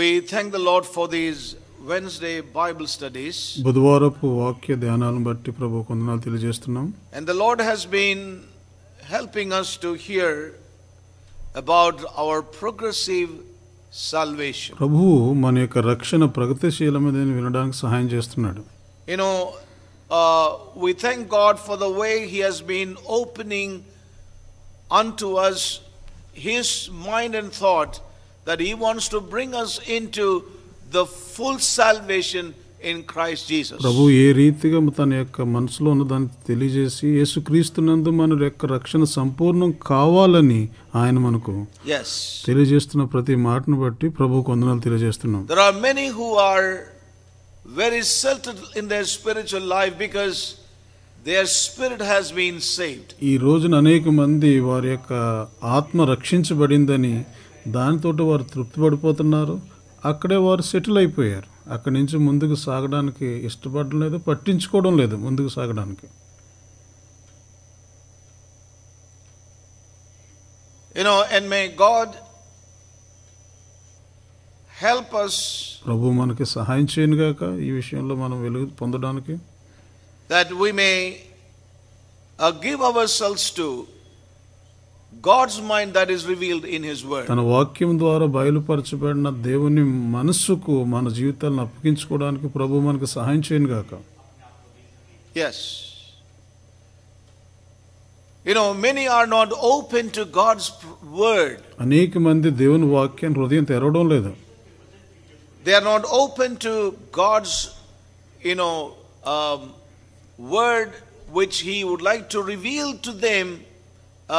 We thank the Lord for these Wednesday Bible studies. And the Lord has been helping us to hear about our progressive salvation. You know, uh, we thank God for the way he has been opening unto us his mind and thought that he wants to bring us into the full salvation in Christ Jesus. ప్రభు ఏ రీతిగా తన యొక్క మనసులో ఉన్న దాన్ని తెలియజేసి యేసుక్రీస్తు నందు మన యొక్క రక్షణ సంపూర్ణం కావాలని ఆయన మనకు yes తెలియజేస్తున్న ప్రతి మాటను బట్టి ప్రభు కొందనలు తెలియజేస్తున్నాం there are many who are very settled in their spiritual life because their spirit has been saved ఈ రోజున అనేక మంది వారి యొక్క ఆత్మ రక్షించబడిందని దానితో వారు తృప్తి పడిపోతున్నారు అక్కడే వారు సెటిల్ అయిపోయారు అక్కడి నుంచి ముందుకు సాగడానికి ఇష్టపడడం లేదు పట్టించుకోవడం లేదు ముందుకు సాగడానికి ప్రభు మనకి సహాయం చేయను గాక ఈ విషయంలో మనం వెలుగు పొందడానికి that we may uh, our ourselves టు God's mind that is revealed in His Word. తన వాక్యం ద్వారా బయలుపరచబడిన దేవుని మనసుకు మన జీవితాలను అప్పగించుకోవడానికి ప్రభు మనకు సహాయం చేయను గాక. Yes. You know, many are not open to God's word. అనేక మంది దేవుని వాక్యం హృదయం తెరవడం లేదు. They are not open to God's, you know, um, word which He would like to reveal to them Uh,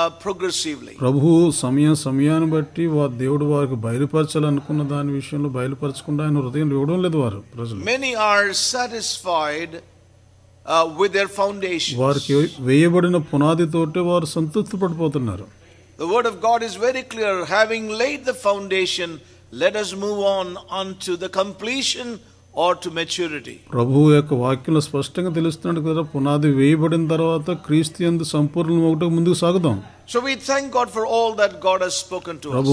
ప్రభు సమయం సమయాన్ని బట్టి వారు దేవుడు వారికి బయలుపరచాలనుకున్న దాని విషయంలో బయలుపరచకుండా ఆయన హృదయం ఇవ్వడం లేదు వారు ప్రజలు many are satisfied with their foundation వారికి వేయబడిన తోటే వారు సంతృప్తి పడిపోతున్నారు The word of God is very clear. Having laid the foundation, let us move on unto the completion or to maturity. So we thank God for all that God has spoken to us.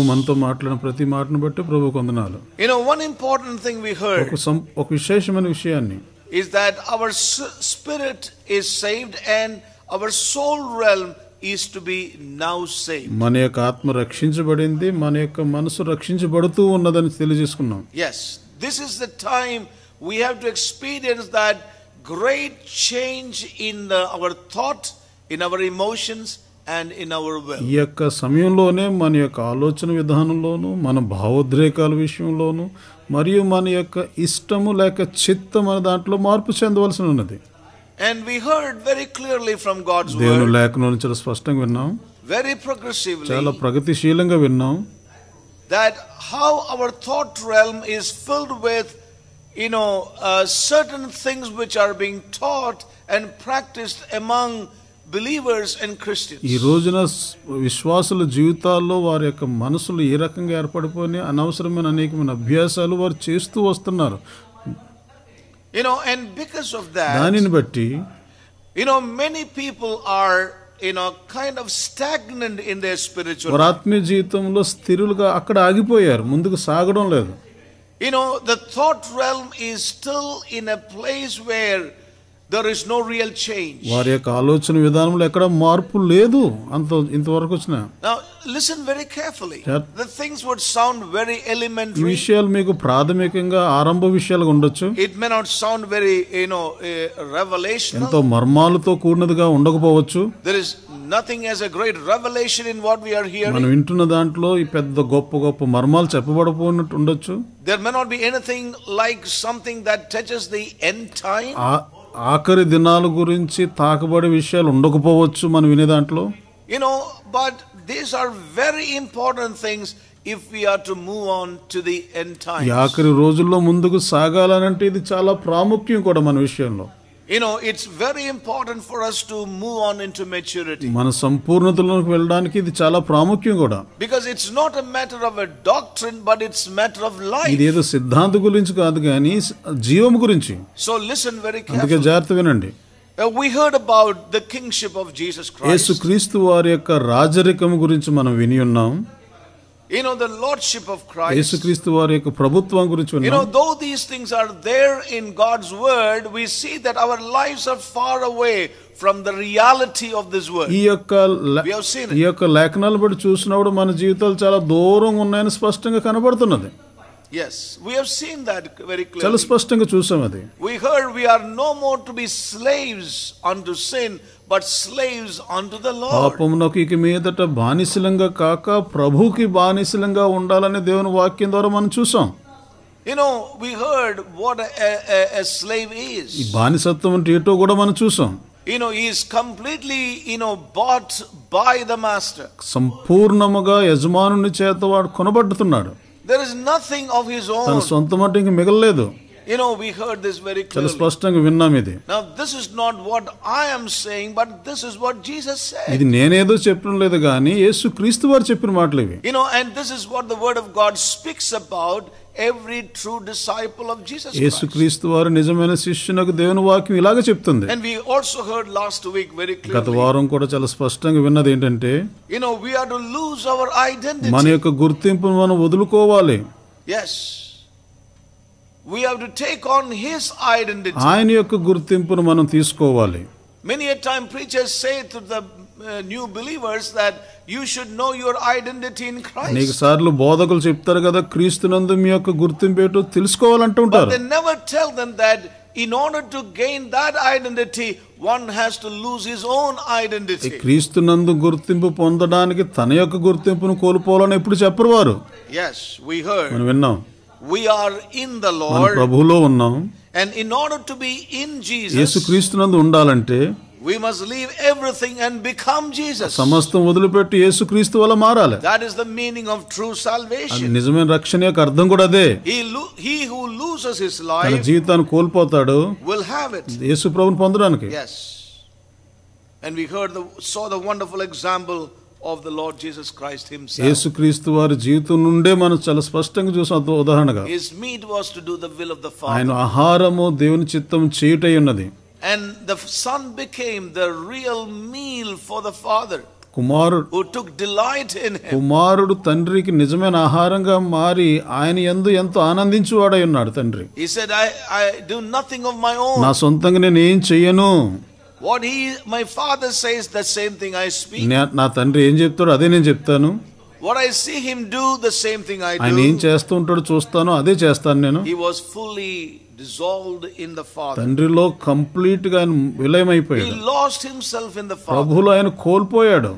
You know one important thing we heard. Oku sam oku visheshamana vishayanni. Is that our spirit is saved and our soul realm is to be now saved. Maneka atma rakshinchabadindi maneka manasu rakshinchabadutu unnadani telichesukunnam. Yes. This is the time we have to experience that great change in our our in our our and in our ఈ యొక్క సమయంలోనే మన యొక్క ఆలోచన విధానంలోను మన భావోద్రేకాల విషయంలోను మరియు మన యొక్క ఇష్టము లేక చిత్తం అనే దాంట్లో మార్పు చెందవలసి ఉన్నది and we heard very clearly from God's దేవుని లేఖనం నుంచి స్పష్టంగా విన్నాం వెరీ ప్రోగ్రెసివ్ చాలా ప్రగతిశీలంగా విన్నాం that how our thought realm is filled with, you know, uh, certain things which are being taught and practiced among believers and Christians. ఈ రోజున విశ్వాసుల జీవితాల్లో వారి యొక్క మనసులు ఏ రకంగా ఏర్పడిపోయి అనవసరమైన అనేకమైన అభ్యాసాలు వారు చేస్తూ వస్తున్నారు. You know, and because of that, దానిని బట్టి, you know, many people are వారు ఆత్మీయ జీవితంలో స్థిరులుగా అక్కడ ఆగిపోయారు ముందుకు సాగడం లేదు You know, the thought realm is still in a place where there is no real change వారి యొక్క ఆలోచన విధానంలో ఎక్కడ మార్పు లేదు అంత ఇంతవరకు వచ్చిన listen very carefully the things would sound very elementary విషయాలు మీకు ప్రాథమికంగా ఆరంభ విషయాలుగా ఉండొచ్చు it may not sound very you know revolution ఎంతో మర్మాలతో కూడినదిగా ఉండకపోవచ్చు there is nothing as a great revolution in what we are hearing మనం వింటున్న దాంట్లో ఈ పెద్ద గొప్ప గొప్ప మర్మాలు చెప్పబడపోయినట్టు ఉండొచ్చు there may not be anything like something that touches the end time ఆఖరి దినాల గురించి తాకబడే విషయాలు ఉండకపోవచ్చు మనం వినే దాంట్లో you know but these are very important things if we are to move on to the end times ఆఖరి రోజుల్లో ముందుకు సాగాలనంటే ఇది చాలా ప్రాముఖ్యం కూడా మన విషయంలో you know it's very important for us to move on to maturity మన సంపూర్ణతలోకి వెళ్ళడానికి ఇది చాలా ప్రాముఖ్యం కూడా because it's not a matter of a doctrine but it's matter of life ఇది ఏదో సిద్ధాంతం గురించి కాదు కానీ జీవం గురించి సో లిసన్ వెరీ కేర్ఫుల్లీ అందుకే జాగ్రత్త వినండి uh, we heard about the kingship of jesus christ యేసుక్రీస్తు వారి యొక్క రాజరికం గురించి మనం విని ఉన్నాం You know the Lordship of Christ. you know though these things are there in god's word we see that our lives are far away from the reality of this world We have seen it. లేఖనాలు బట్టి చూసినప్పుడు మన Yes, we have seen that very clearly. We heard we are no more to be slaves unto sin but slaves unto the Lord. పాపమునకు ఇక మీదట బానిసలంగా కాక ప్రభుకి బానిసలంగా ఉండాలని దేవుని వాక్యం ద్వారా మనం చూసాం You know, we heard what a, a, a slave is. ఈ బానిసత్వం అంటే ఏటో కూడా మనం చూసాం you know he is completely you know bought by the master సంపూర్ణముగా యజమానుని చేత వాడు కొనబడుతున్నాడు there is nothing of his own తన ఇంక మిగలలేదు You know, we heard this very clearly. చాలా స్పష్టంగా విన్నాం ఇది. Now this is not what I am saying, but this is what Jesus said. ఇది నేనేదో చెప్పడం లేదు కానీ యేసుక్రీస్తు వారు చెప్పిన మాటలు ఇవి. You know, and this is what the word of God speaks about every true disciple of Jesus Christ. యేసుక్రీస్తు వారు నిజమైన శిష్యునకు దేవుని వాక్యం ఇలాగ చెప్తుంది. And we also heard last week very clearly. గత వారం కూడా చాలా స్పష్టంగా విన్నది ఏంటంటే You know, we are to lose our identity. మన యొక్క గుర్తింపును మనం వదులుకోవాలి. Yes. we have to take on his identity ఆయన యొక్క గుర్తింపును మనం తీసుకోవాలి many a time preachers say to the uh, new believers that you should know your identity in Christ. అనేక సార్లు బోధకులు చెప్తారు కదా క్రీస్తునందు మీ యొక్క గుర్తింపు ఏంటో తెలుసుకోవాలంటూ ఉంటారు. But they never tell them that in order to gain that identity one has to lose his own identity. క్రీస్తునందు గుర్తింపు పొందడానికి తన యొక్క గుర్తింపును కోల్పోవాలని ఎప్పుడు చెప్పరు వారు. Yes, we heard. మనం విన్నాం. we are in the Lord. And in order to be in Jesus. We must leave everything and become Jesus. That is the meaning of true salvation. నిజమైన రక్షణ He who loses his life. Will have it. Yes. And we heard the saw the wonderful example of the Lord Jesus Christ himself యేసుక్రీస్తు వారి జీవితం నుండే మనం చాలా స్పష్టంగా చూసాం ఉదాహరణగా his meat was to do the will of the father ఆయన ఆహారము దేవుని చిత్తం చేయుటై ఉన్నది and the son became the real meal for the father కుమారుడు కుమారుడు తండ్రికి నిజమైన ఆహారంగా మారి ఆయన ఎందు ఎంతో ఆనందించువాడై ఉన్నాడు తండ్రి నా సొంతంగా నేను ఏం చెయ్యను what he my father says the same thing I speak నా తండ్రి ఏం చెప్తాడో అదే నేను చెప్తాను what I see him do the same thing I ఆయన ఏం చేస్తూ ఉంటాడో చూస్తాను అదే చేస్తాను నేను he was fully dissolved in the father తండ్రిలో కంప్లీట్ గా ఆయన విలయమైపోయాడు he lost himself in the father ప్రభులో ఆయన కోల్పోయాడు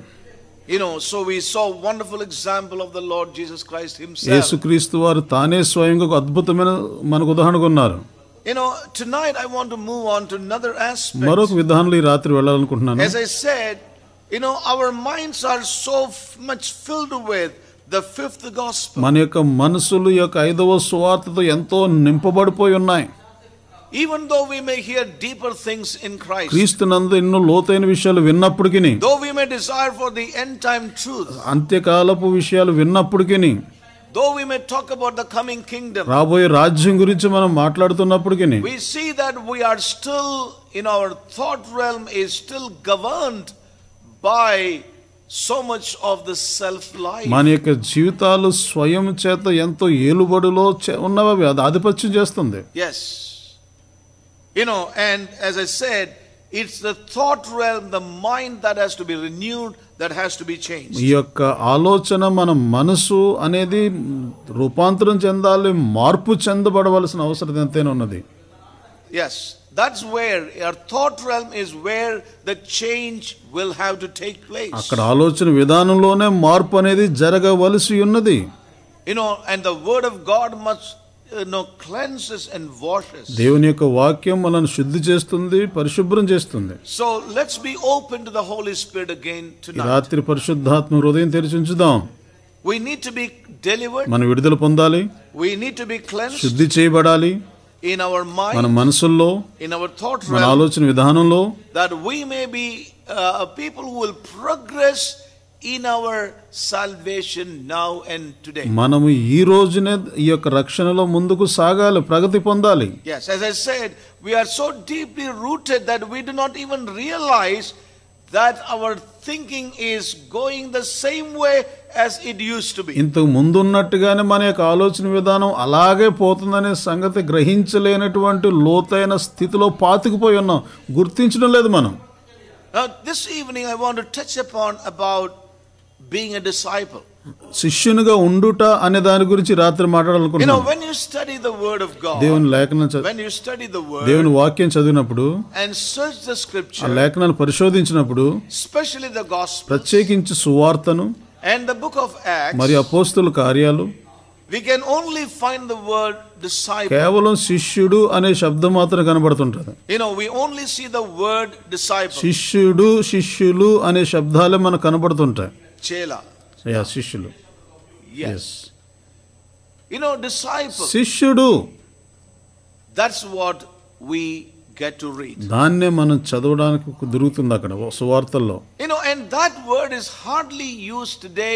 you know so we saw wonderful example of the lord jesus christ himself యేసుక్రీస్తు వారు తానే స్వయంగా ఒక అద్భుతమైన మనకు ఉదాహరణగా ఉన్నారు you know, tonight I want to move on to another aspect. As I said, you know, our minds are so much filled with the fifth gospel. Even though we may hear deeper things in Christ, though we may desire for the end time truth. Though we may talk about the coming kingdom, రాబోయే రాజ్యం గురించి మనం మాట్లాడుతున్నప్పటికి we see that we are still in our thought realm is still governed by so much of the self life మన యొక్క జీవితాలు స్వయం చేత ఎంతో ఏలుబడిలో ఉన్నవి అది ఆధిపత్యం చేస్తుంది yes You know, and as I said, it's the thought realm the mind that has to be renewed that has to be change ఈ యొక్క ఆలోచన మన మనసు అనేది రూపాంతరం చెందాలి మార్పు చెందబడవలసిన అవసరం ఎంతైనా ఉన్నది yes that's where your thought realm is where the change will have to take place అక్కడ ఆలోచన విధానంలోనే మార్పు అనేది జరగవలసి ఉన్నది you know and the word of God must Uh, దేవుని యొక్క వాక్యం మనల్ని శుద్ధి చేస్తుంది పరిశుభ్రం చేస్తుంది so let's be open to the holy spirit again రాత్రి పరిశుద్ధాత్మ హృదయం తెరిచి ఉంచుదాం we need బి be మనం విడుదల పొందాలి we need to be cleansed శుద్ధి చేయబడాలి in our mind మన మనసుల్లో in our thought realm మన ఆలోచన విధానంలో that we may be uh, people who will progress in our salvation now and today. మనము ఈ రోజునే ఈ యొక్క రక్షణలో ముందుకు సాగాలి ప్రగతి పొందాలి. Yes, as I said, we are so deeply rooted that we do not even realize that our thinking is going the same way as it used to be. ఇంతకు ముందు ఉన్నట్టుగానే మన యొక్క ఆలోచన విధానం అలాగే పోతుందనే సంగతి గ్రహించలేనటువంటి లోతైన స్థితిలో పాతుకుపోయి ఉన్నాం గుర్తించడం లేదు మనం. Now this evening I want to touch upon about being a disciple. శిష్యునిగా ఉండుట అనే దాని గురించి రాత్రి మాట్లాడాలనుకుంటున్నాను దేవుని లేఖనం దేవుని వాక్యం చదివినప్పుడు ఆ లేఖనాలు పరిశోధించినప్పుడు ప్రత్యేకించి సువార్తను మరి అపోస్తుల కార్యాలు కేవలం శిష్యుడు అనే శబ్దం మాత్రం కనబడుతుంటది శిష్యుడు శిష్యులు అనే శబ్దాలే మనకు కనబడుతుంటాయి చేల శిష్యులు యునో డిసైపుల్ శిష్యుడు that's what we get to read దాన్నే మనం చదవడానికి దొరుకుతుంది అక్కడ సువార్తల్లో you know and that word is hardly used today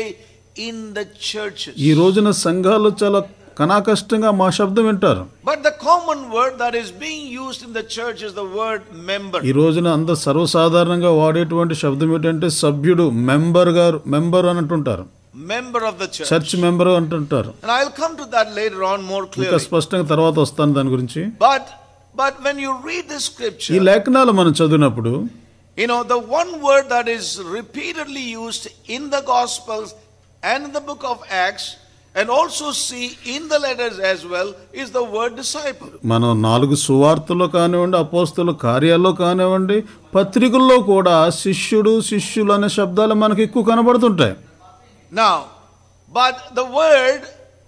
in the churches ఈ రోజున సంఘాలు చాలా కనాకష్టంగా మా శబ్దం వింటారు but the common word that is being used in the church is the word member ఈ రోజున అంద సర్వసాధారణంగా వాడేటువంటి శబ్దం ఏంటంటే సభ్యుడు మెంబర్ గారు మెంబర్ అంటుంటారు member of the church church member అంటుంటారు I will come to that later on more clear స్పష్టంగా తర్వాత వస్తాను దాని గురించి but but when you read the scripture ఈ లేఖనాలు మనం చదివినప్పుడు you know the one word that is repeatedly used in the gospels and the book of Acts and also see in the letters as well is the word disciple. మనం నాలుగు సువార్తలో కానివ్వండి అపోస్తుల కార్యాల్లో కానివ్వండి పత్రికల్లో కూడా శిష్యుడు శిష్యులు అనే శబ్దాలు మనకి ఎక్కువ కనబడుతుంటాయి. Now, but the word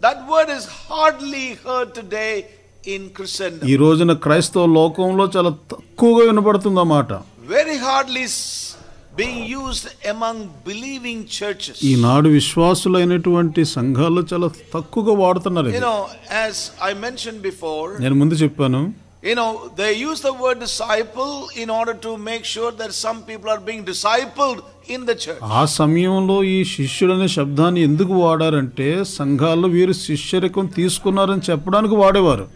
that word is hardly heard today in Christendom. ఈ రోజున క్రైస్తవ లోకంలో చాలా తక్కువగా వినబడుతుంది అన్నమాట. Very hardly ఈనాడు విశ్వాసులైనటువంటి సంఘాల్లో చాలా తక్కువగా వాడుతున్నారు నేను ముందు చెప్పాను You know, they use the word disciple in order to make sure that some people are being discipled in the church. ఆ సమయంలో ఈ శిష్యుడు అనే శబ్దాన్ని ఎందుకు వాడారంటే సంఘాల్లో వీరు శిష్యరికం తీసుకున్నారని చెప్పడానికి వాడేవారు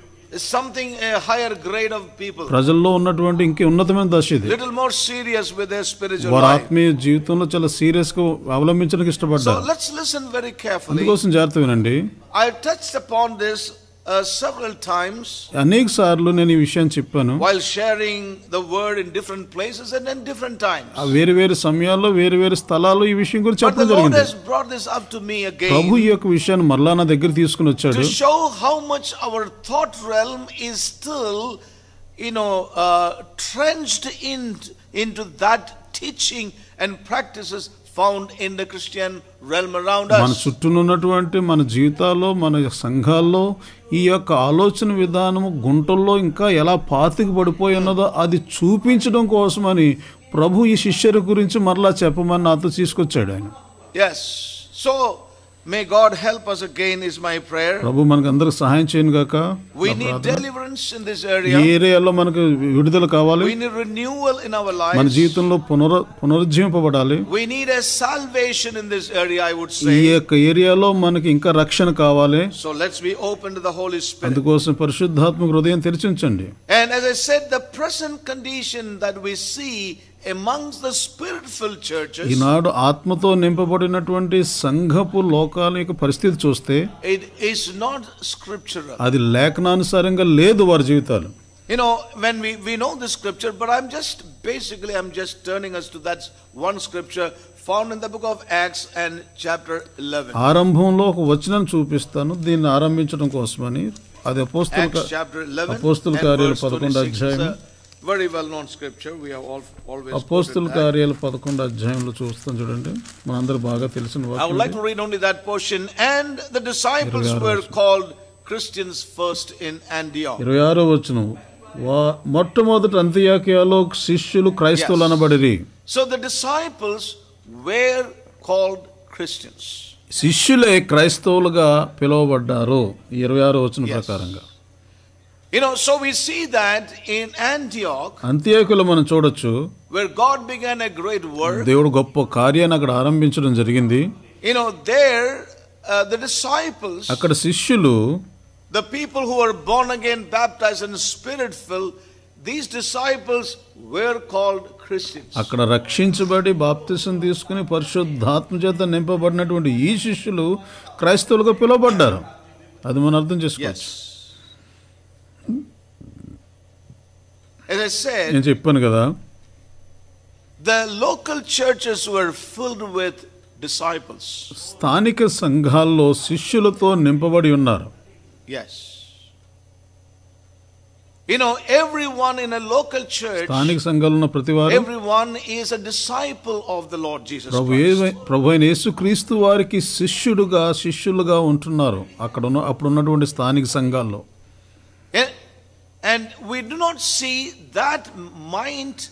something a higher grade of people ప్రజల్లో ఉన్నటువంటి ఇంకే ఉన్నతమైన దశ ఇది little more serious with their spiritual వారి ఆత్మీయ జీవితంలో చాలా సీరియస్ గా అవలంబించడానికి ఇష్టపడ్డారు so let's listen very carefully అందుకోసం జాగ్రత్త వినండి I touch upon this Uh, several times అనేక సార్లు నేను ఈ విషయం చెప్పాను while sharing the word in different places and in different times వేరు వేరు సమయాల్లో వేరు వేరు స్థలాల్లో ఈ విషయం గురించి చెప్పడం జరిగింది has brought this up to me again ప్రభు ఈ యొక్క విషయాన్ని మరలా నా దగ్గర వచ్చాడు to show how much our thought realm is still you know uh, trenched in into that teaching and practices found in the Christian realm around us మన చుట్టూ ఉన్నటువంటి మన జీవితాల్లో మన సంఘాల్లో ఈ యొక్క ఆలోచన విధానము గుంటల్లో ఇంకా ఎలా పాతికి పడిపోయి ఉన్నదో అది చూపించడం కోసమని ప్రభు ఈ శిష్యుల గురించి మరలా చెప్పమని నాతో తీసుకొచ్చాడు ఆయన yes so May God help us again is my prayer. ప్రభు మనకు అందరికి సహాయం చేయను గాక We need deliverance in this area. ఈ ఏరియాలో మనకు విడుదల కావాలి. We need renewal in our lives. మన జీవితంలో పునర్ పునరుజ్జీవింపబడాలి. We need a salvation in this area I would say. ఈ ఏరియాలో ఇంకా రక్షణ కావాలి. So let's be open to the Holy Spirit. అందుకోసం పరిశుద్ధాత్మ హృదయం తెరిచి ఉంచండి. And as I said the present condition that we see ఈనాడు ఆత్మతో నింపబడినటువంటి సంఘపు లోకాల యొక్క పరిస్థితి చూస్తే అది లేఖనానుసారంగా లేదు వారి జీవితాలు You know, when we, we know the scripture, but I'm just basically I'm just turning us to that one scripture found in the book of Acts and chapter 11. ఆరంభంలో ఒక వచనం చూపిస్తాను దీన్ని ఆరంభించడం కోసమని అది అపోస్తల అపోస్తల కార్యాలు 11 అధ్యాయం very well known scripture we have all, always apostle కార్యాలు 11 I would like to read only that portion and the disciples were called Christians first in Antioch 26వ వచనం మొట్టమొదట అంతియాకియాలో శిష్యులు క్రైస్తవులు అనబడిరి So the disciples were called Christians శిష్యులే క్రైస్తవులుగా పిలువబడ్డారు ఇరవై ఆరు వచ్చిన ప్రకారంగా You know, so we see that in Antioch. అంత్యోకులో మనం చూడొచ్చు. Where God began a great work. దేవుడు గొప్ప కార్యాన్ని అక్కడ ఆరంభించడం జరిగింది. You know, there uh, the disciples. అక్కడ శిష్యులు. The people who were born again, baptized and spirit filled, these disciples were called Christians. అక్కడ రక్షించబడి బాప్తిసం తీసుకుని పరిశుద్ధాత్మ చేత నింపబడినటువంటి ఈ శిష్యులు క్రైస్తవులుగా పిలువబడ్డారు. అది మనం అర్థం చేసుకోవచ్చు. Yes. నేను చెప్పాను కదా the local churches were with disciples స్థానిక సంఘాల్లో శిష్యులతో నింపబడి ఉన్నారు yes You know, everyone in a local స్థానిక సంఘాలలో ప్రతి వారు everyone is a disciple of the Lord Jesus Christ. ప్రభు అయిన క్రీస్తు వారికి శిష్యుడుగా శిష్యులుగా ఉంటున్నారు అక్కడ అప్పుడు ఉన్నటువంటి స్థానిక సంఘాల్లో And we do not see that mind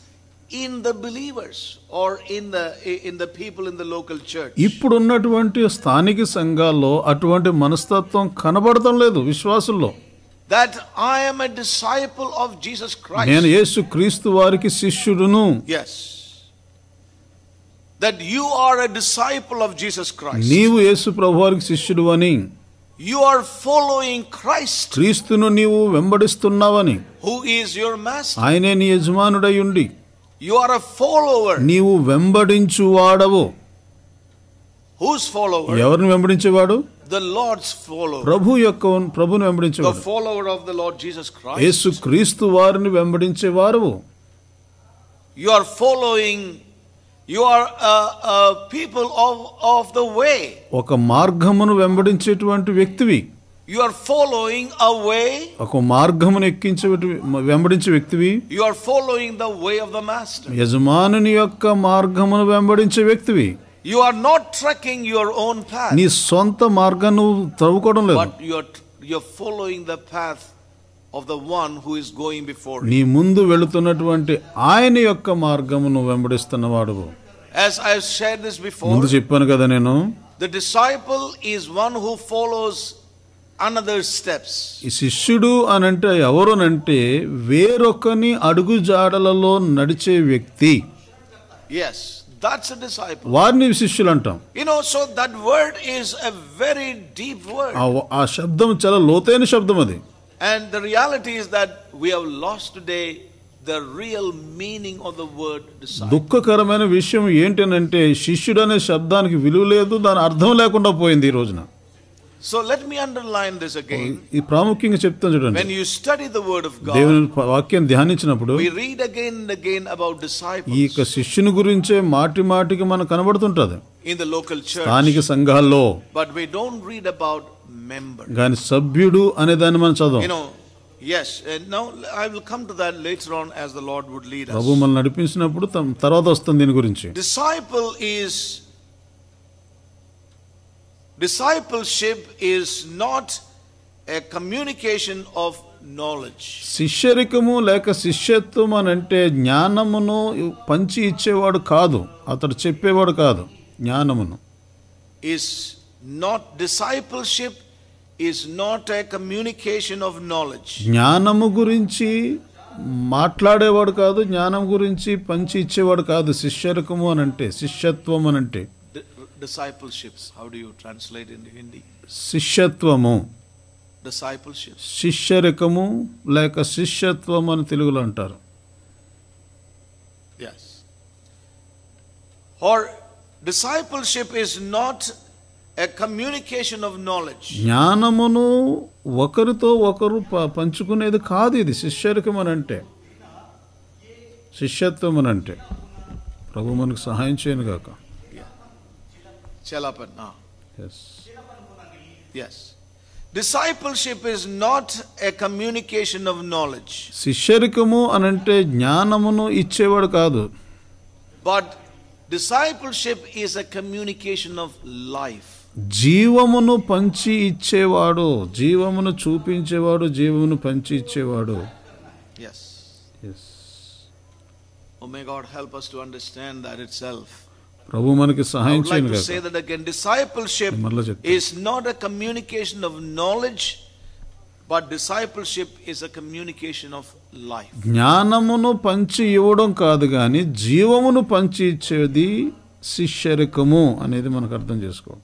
in the believers or in the in the people in the local church ఇప్పుడు ఉన్నటువంటి స్థానిక సంఘాల్లో అటువంటి మనస్తత్వం కనబడటం లేదు విశ్వాసుల్లో that i am a disciple of jesus christ నేను యేసు క్రీస్తు వారికి శిష్యుడును yes that you are a disciple of jesus christ నీవు యేసు ప్రభువారికి శిష్యుడువని యు ఆర్ ఫాలోయింగ్ క్రైస్ట్ క్రీస్తును నీవు వెంబడిస్తున్నావని హూ ఈజ్ యువర్ మాస్టర్ ఆయనే నీ యజమానుడై ఉండి యు ఆర్ ఫాలోవర్ నీవు వెంబడించు వాడవు హూస్ ఫాలోవర్ ఎవరిని వెంబడించేవాడు ద లార్డ్స్ ఫాలోవర్ ప్రభు యొక్క ప్రభును వెంబడించేవాడు follower of the Lord Jesus Christ యేసు క్రీస్తు వారిని వెంబడించేవారు you are following you are people of of the way ఒక మార్గమును వెంబడించేటువంటి వ్యక్తివి you are following a way ఒక మార్గమును ఎక్కించే వెంబడించే వ్యక్తివి you are following the way of the master యజమానుని యొక్క మార్గమును వెంబడించే వ్యక్తివి you are not trekking your own path నీ సొంత మార్గాన్ని తవ్వుకోవడం లేదు but you are you are following the path నీ ముందు వెళుతున్నటువంటి ఆయన యొక్క మార్గమును వెంబడిస్తున్నవాడు ముందు చెప్పాను కదా నేను the disciple is one who follows another steps ఈ శిష్యుడు అనంటే ఎవరునంటే వేరొకని అడుగు జాడలలో నడిచే వ్యక్తి ఎస్ దట్స్ డిసైపుల్ వారిని శిష్యులు అంటాం no so that word is a very deep ఆ శబ్దం చాలా లోతైన శబ్దం అది And the reality is that we have lost today the real meaning of the word disciple. దుఃఖకరమైన విషయం ఏంటంటే శిష్యుడు అనే శబ్దానికి విలువ లేదు దాని అర్థం లేకుండా పోయింది ఈ రోజున so let me underline this again ఈ ప్రాముఖ్యంగా చెప్తాను చూడండి when you study the word of God దేవుని వాక్యం ధ్యానించినప్పుడు we read again and again about disciples ఈ యొక్క శిష్యుని గురించే మాటి మాటికి మనం కనబడుతుంటది ఇన్ ద లోకల్ చర్చ్ స్థానిక సంఘాల్లో but we don't read about member గాని సభ్యుడు అనే దాన్ని మనం చదవం you know yes and uh, now i will come to that later on as the lord would lead us తర్వాత వస్తుంది దీని గురించి disciple is discipleship is not a communication of knowledge శిష్యరికము లేక శిష్యత్వం అని అంటే జ్ఞానమును పంచి ఇచ్చేవాడు కాదు అతడు చెప్పేవాడు కాదు జ్ఞానమును is not discipleship is not a communication of knowledge జ్ఞానము గురించి మాట్లాడేవాడు కాదు జ్ఞానం గురించి పంచి ఇచ్చేవాడు కాదు శిష్యరకము అని అంటే శిష్యత్వం అని అంటే discipleships how do you translate in Hindi శిష్యత్వము డిసైపుల్షిప్ శిష్యరికము లేక శిష్యత్వం అని తెలుగులో అంటారు yes or discipleship is not a communication of knowledge జ్ఞానమును ఒకరితో ఒకరు పంచుకునేది కాదు ఇది శిష్యరికం అని అంటే శిష్యత్వం అని అంటే ప్రభు మనకు సహాయం చేయను కాక Chelapan. Yes Yes. Discipleship is not a communication of knowledge శిష్యరికము అనంటే జ్ఞానమును ఇచ్చేవాడు కాదు but discipleship is a communication of life జీవమును పంచి ఇచ్చేవాడు జీవమును చూపించేవాడు జీవమును పంచి ఇచ్చేవాడు yes yes oh may God help us to understand that self ప్రభు మనకి సహాయం చేయను is not a communication of knowledge but discipleship is a communication of life జ్ఞానమును పంచి ఇవ్వడం కాదు కానీ జీవమును పంచి ఇచ్చేది శిష్యరికము అనేది మనకు అర్థం చేసుకో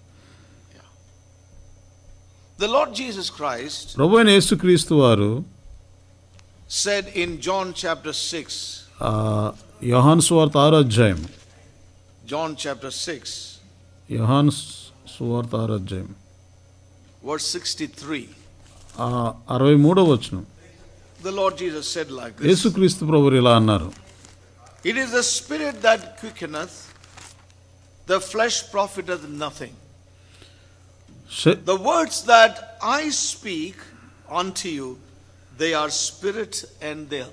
The Lord Jesus Christ ప్రభు అయిన యేసుక్రీస్తు వారు said in John chapter 6 యోహాను సువార్త ఆరో అధ్యాయం John chapter 6. యోహాన్ సువార్త verse 63. అరవై మూడవ The Lord Jesus said like this. యేసుక్రీస్తు ప్రభువు ఇలా అన్నారు It is the spirit that quickeneth, the flesh profiteth nothing. The words that I speak unto you, they are spirit and their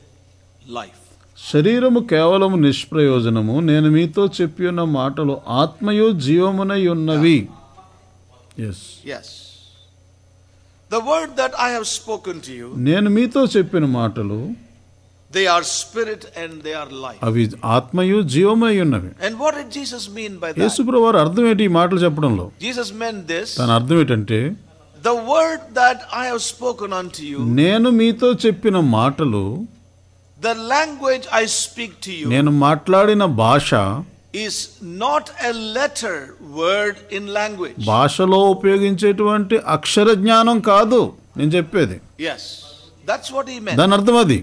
life. శరీరము కేవలము నిష్ప్రయోజనము నేను మీతో చెప్పి ఉన్న మాటలు ఆత్మయు జీవమునై ఉన్నవి yes yes the word that I have spoken to నేను మీతో చెప్పిన మాటలు they are spirit and they are life అవి ఆత్మయు జీవమై ఉన్నవి and what did Jesus mean by that యేసుప్రభు వారు అర్థం ఏంటి ఈ మాటలు చెప్పడంలో జీసస్ మీన్ దిస్ తన అర్థం ఏంటంటే the word that I have spoken unto you నేను మీతో చెప్పిన మాటలు the language I speak to you నేను మాట్లాడిన భాష is not a letter word in language భాషలో ఉపయోగించేటువంటి అక్షర జ్ఞానం కాదు నేను చెప్పేది yes that's what he meant దాని అర్థం అది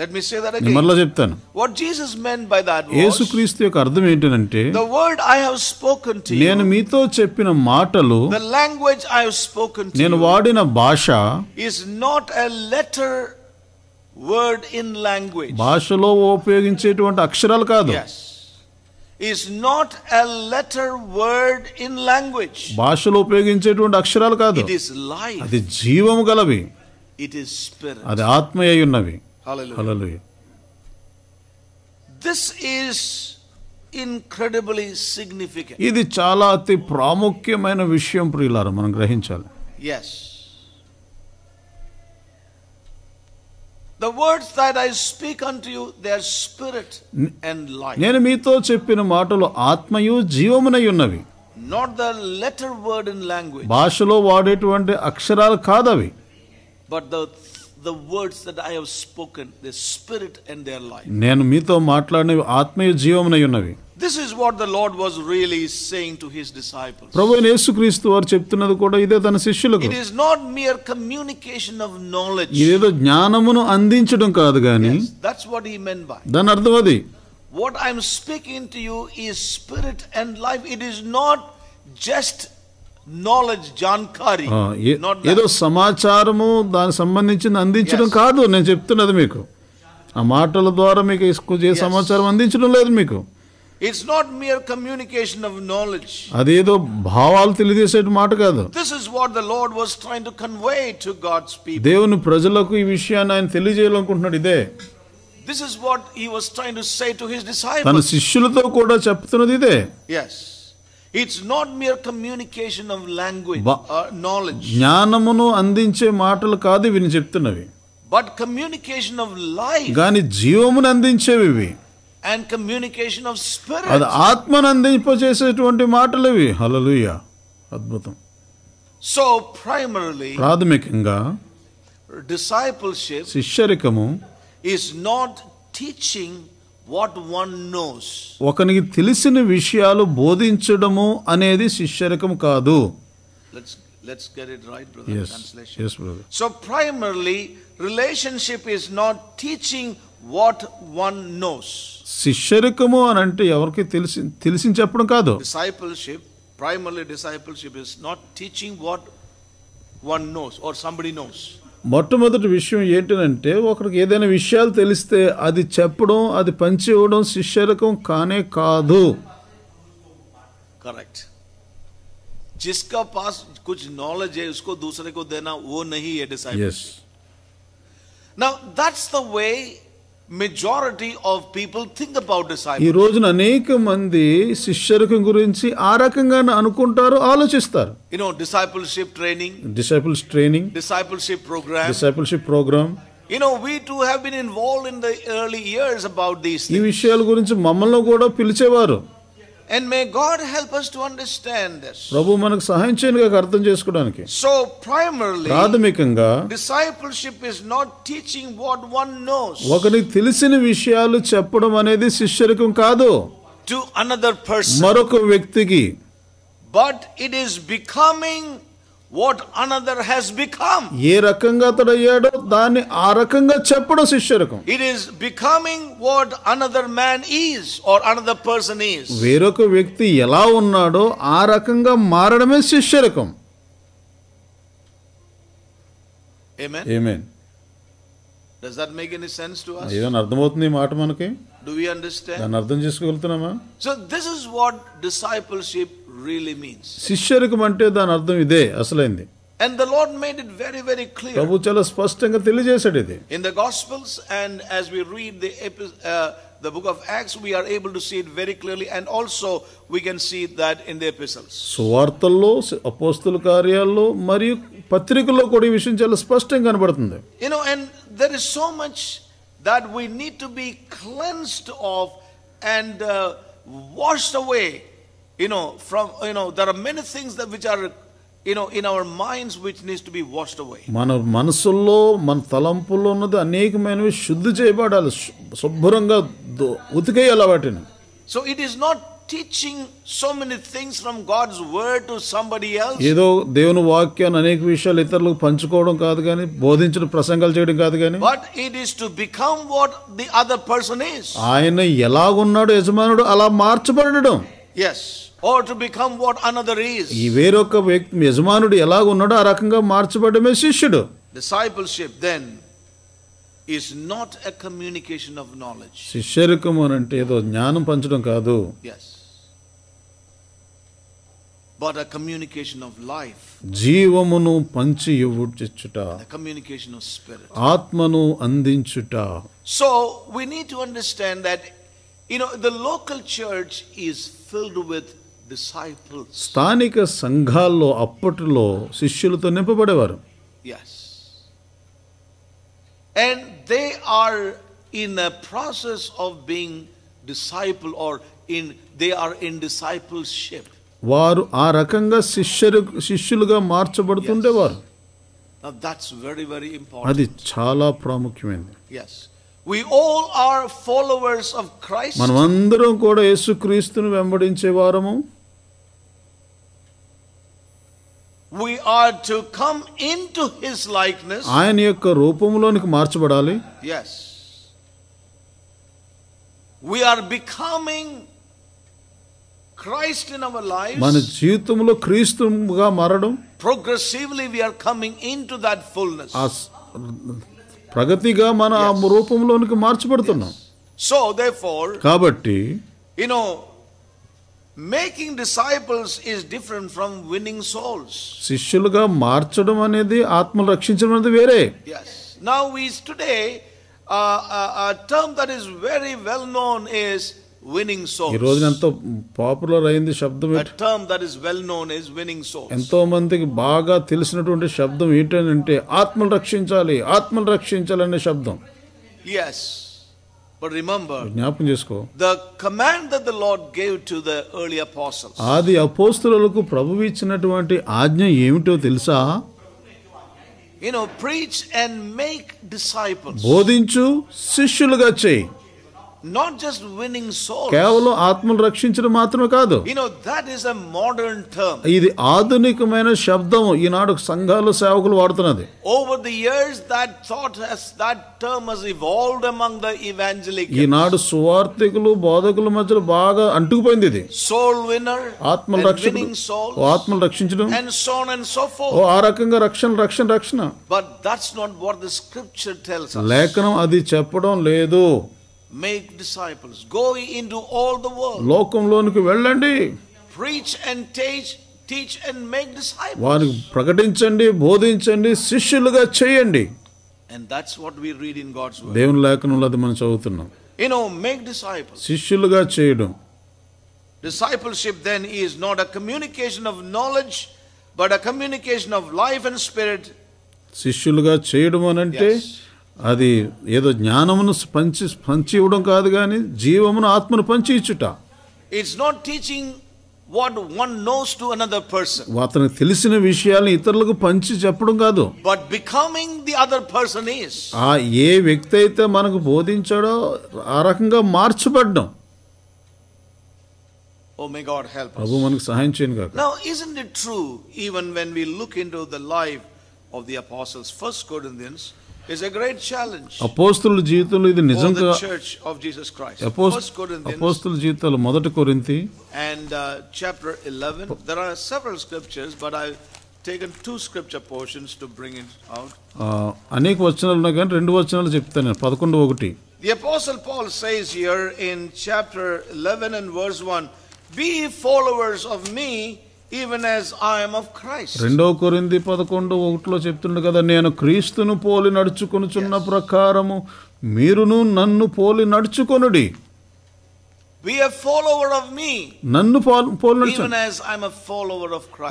let me say that again మరలా చెప్తాను what Jesus meant by that word యేసుక్రీస్తు యొక్క అర్థం ఏంటంటే the word I have spoken to you నేను మీతో చెప్పిన మాటలు the language I have spoken to నేను వాడిన భాష is not a letter word in language భాషలో ఉపయోగించేటువంటి అక్షరాలు కాదు is not a letter word in language భాషలో ఉపయోగించేటువంటి అక్షరాలు కాదు ఇట్ ఇస్ లైఫ్ అది జీవం గలవి ఇట్ ఇస్ స్పిరిట్ అది ఆత్మ అయి ఉన్నవి hallelujah this is incredibly significant ఇది చాలా అతి ప్రాముఖ్యమైన విషయం ప్రియులారా మనం గ్రహించాలి yes The words that I speak unto you, they are spirit and life. నేను మీతో చెప్పిన మాటలు ఆత్మయు జీవమునై ఉన్నవి. Not the letter word in language. భాషలో వాడేటువంటి అక్షరాలు కాదవి. But the the words that I have spoken, their spirit and their life. నేను మీతో మాట్లాడినవి ఆత్మయు జీవమునై ఉన్నవి. This is what the Lord was really saying to his disciples ప్రభు యేసుక్రీస్తు వారు చెప్తున్నది కూడా ఇదే తన శిష్యులకు it is not mere communication of knowledge ఇదేదో జ్ఞానమును అందించడం కాదు గాని that's what he meant by దాని అర్థం అది what I am speaking to you is spirit and life it is not just knowledge జాన్కారీ ఏదో సమాచారము దానికి సంబంధించింది అందించడం కాదు నేను చెప్తున్నది మీకు ఆ మాటల ద్వారా మీకు ఏ సమాచారం అందించడం లేదు మీకు it's not mere communication of knowledge అదేదో భావాలు తెలియజేసే మాట కాదు this is what the Lord was trying to convey to God's people దేవుని ప్రజలకు ఈ విషయాన్ని ఆయన తెలియజేయాలనుకుంటున్నాడు ఇదే this is what he was trying to say to his disciples తన శిష్యులతో కూడా చెప్తున్నది ఇదే yes it's not mere communication of language knowledge జ్ఞానమును అందించే మాటలు కాదు ఇవి చెప్తున్నవి బట్ కమ్యూనికేషన్ ఆఫ్ లైఫ్ కానీ జీవమును అందించేవి ఇవి అండ్ కమ్యూనికేషన్ ఆఫ్ స్పిరిట్ అది ఆత్మను అందింపజేసేటువంటి మాటలు ఇవి హలలుయ అద్భుతం సో ప్రైమరీ ప్రాథమికంగా డిసైపుల్షిప్ శిష్యరికము is not teaching what one knows ఒకనికి తెలిసిన విషయాలు బోధించడము అనేది శిష్యరికం కాదు Let's get it right, brother. Yes. Translation. Yes, brother. So primarily, relationship is not teaching what one knows. శిష్యరికము అని అంటే ఎవరికి తెలిసి తెలిసి చెప్పడం కాదు discipleship primarily discipleship is not teaching what one knows or somebody knows మొట్టమొదటి విషయం ఏంటంటే ఒకరికి ఏదైనా విషయాలు తెలిస్తే అది చెప్పడం అది పంచి ఇవ్వడం శిష్యరకం కానే కాదు కరెక్ట్ जिसका పాస్ कुछ नॉलेज है उसको दूसरे को देना वो नहीं है disciple now that's the way majority of people think about disciple ఈ రోజున అనేక మంది శిష్యరకం గురించి ఆ రకంగా అనుకుంటారు ఆలోచిస్తారు you know discipleship training disciples training discipleship programme discipleship programme you know we too have been involved in the early years about these ఈ విషయాల గురించి మమ్మల్ని కూడా పిలిచేవారు And may God help us to understand this. So primarily ప్రాథమికంగా discipleship is not teaching what one knows. To another person. But it is becoming what another has become ఏ రకంగా అతడు అయ్యాడో దాన్ని ఆ రకంగా చెప్పడం శిష్యరకం it is becoming what another man is or another person is వేరొక వ్యక్తి ఎలా ఉన్నాడో ఆ రకంగా మారడమే శిష్యరకం amen amen does that make any sense to us ఏదైనా అర్థమవుతుంది ఈ మాట మనకి డు వి అండర్స్టాండ్ దాన్ని అర్థం చేసుకోగలుగుతున్నామా so this is what discipleship really means. శిష్యులకు అంటే దాని అర్థం ఇదే అసలైంది And the Lord made it very, very clear. ప్రభు చాలా స్పష్టంగా తెలియజేశాడు ఇది. In the Gospels and as we read the uh, the book of Acts, we are able to see it very clearly, and also we can see that in the epistles. సువార్తల్లో అపోస్తుల కార్యాల్లో మరియు పత్రికల్లో కూడా ఈ విషయం చాలా స్పష్టంగా కనబడుతుంది. You know, and there is so much that we need to be cleansed of and uh, washed away you know, from, you know, there are many things that which are you know in our minds which needs to be washed away మన మనసుల్లో మన తలంపుల్లో ఉన్నది అనేకమైనవి శుద్ధి చేయబడాలి శుభ్రంగా ఉతికేయాలి వాటిని so it is not teaching so many things from God's word to somebody else ఏదో దేవుని వాక్యాన్ని అనేక విషయాలు ఇతరులకు పంచుకోవడం కాదు కానీ బోధించిన ప్రసంగాలు చేయడం కాదు కానీ but it is to become what the other person is ఆయన ఎలాగున్నాడు యజమానుడు అలా మార్చబడడం yes or to become what another is ఈ వేరొక వ్యక్తి యజమానుడు ఎలాగ ఉన్నాడో ఆ రకంగా మార్చబడమే శిష్యుడు discipleship then is not a communication of knowledge శిష్యరికం అంటే ఏదో జ్ఞానం పంచడం కాదు yes but a communication of life జీవమును పంచి ఇవ్వచ్చుట కమ్యూనికేషన్ ఆఫ్ స్పిరిట్ ఆత్మను అందించుట so we need to understand that you know the local church is స్థానిక సంఘాల్లో అప్పట్లో శిష్యులతో నింపబడేవారు and they are in a process of being disciple or in they are in discipleship వారు ఆ రకంగా శిష్యులు శిష్యులుగా మార్చబడుతుండేవారు దట్స్ వెరీ ఇంపార్టెంట్ అది చాలా ప్రాముఖ్యమైనది yes We మనమందరం కూడా యేసుక్రీస్తును వెంబడించే వారము we are to come into his likeness ఆయన యొక్క రూపంలోనికి మార్చబడాలి yes we are becoming Christ in our lives మన జీవితంలో క్రీస్తుగా మారడం progressively we are coming into that fullness ప్రగతిగా మన ఆ రూపంలోనికి మార్చబడుతున్నాం సో దే ఫోర్ కాబట్టి you know making disciples is different from winning souls శిష్యులుగా మార్చడం అనేది ఆత్మలు రక్షించడం అనేది వేరే now is today term that is very well known is winning souls. ఈ రోజున ఎంతో పాపులర్ అయింది శబ్దం a term that is well known is winning souls. ఎంతో మందికి బాగా తెలిసినటువంటి శబ్దం ఏంటంటే ఆత్మలు రక్షించాలి ఆత్మలు రక్షించాలి అనే శబ్దం yes but remember జ్ఞాపకం చేసుకో the command that the lord gave to the early apostles ఆది అపోస్తలులకు ప్రభువు ఇచ్చినటువంటి ఆజ్ఞ ఏమిటో తెలుసా you know preach and make disciples బోధించు శిష్యులుగా చేయి నాట్ జస్ట్ విన్నింగ్ సోల్ కేవలం ఆత్మను రక్షించడం మాత్రమే కాదు you know that is a modern term ఇది ఆధునికమైన శబ్దం ఈనాడు సంఘాల సేవకులు వాడుతున్నది over the years that thought has that term has evolved among the evangelical ఈనాడు సువార్థికులు బోధకుల మధ్యలో బాగా అంటుకుపోయింది ఇది సోల్ విన్నర్ ఆత్మ రక్షణ రక్షించడం ఆత్మను రక్షించడం and so on and so forth ఓ ఆ రకంగా రక్షణ రక్షణ రక్షణ but that's not what the scripture tells లేఖనం అది చెప్పడం లేదు make disciples go into all the world లోకంలోనికి వెళ్ళండి preach and teach teach and make disciples వారు ప్రకటించండి బోధించండి శిష్యులుగా చేయండి and that's what we read in God's word దేవుని లేఖనంలో అది మనం చదువుతున్నాం యు నో మేక్ డిసైపుల్స్ శిష్యులుగా చేయడం discipleship then is not a communication of knowledge but a communication of life and spirit శిష్యులుగా చేయడం అని అంటే అది ఏదో జ్ఞానమును పంచి పంచి ఇవ్వడం కాదు కానీ జీవమును ఆత్మను పంచి ఇచ్చుట it's not teaching what one knows to another person అతను తెలిసిన విషయాలను ఇతరులకు పంచి చెప్పడం కాదు but becoming the other person is ఆ ఏ వ్యక్తి అయితే మనకు బోధించాడో ఆ రకంగా మార్చబడ్డం oh oh, may God help us. మనకు సహాయం చేయను కాక. Now isn't it true even when we look into the life of the apostles first Corinthians అపోస్తుల జీవితంలో ఇది నిజంగా అపోస్తుల జీవితాలు మొదటి కొరింతి and chapter uh, 11 there are several scriptures but i taken two scripture portions to bring it out అనేక వచనాలు ఉన్నాయి కానీ రెండు వచనాలు చెప్తాను నేను 11 ఒకటి the apostle paul says here in chapter 11 and verse 1 be followers of me even I am of Christ రెండో కొరింది పదకొండు ఒకటిలో చెప్తుండు కదా నేను క్రీస్తును పోలి నడుచుకొనుచున్న ప్రకారము మీరును నన్ను పోలి నడుచుకొనుడి నన్ను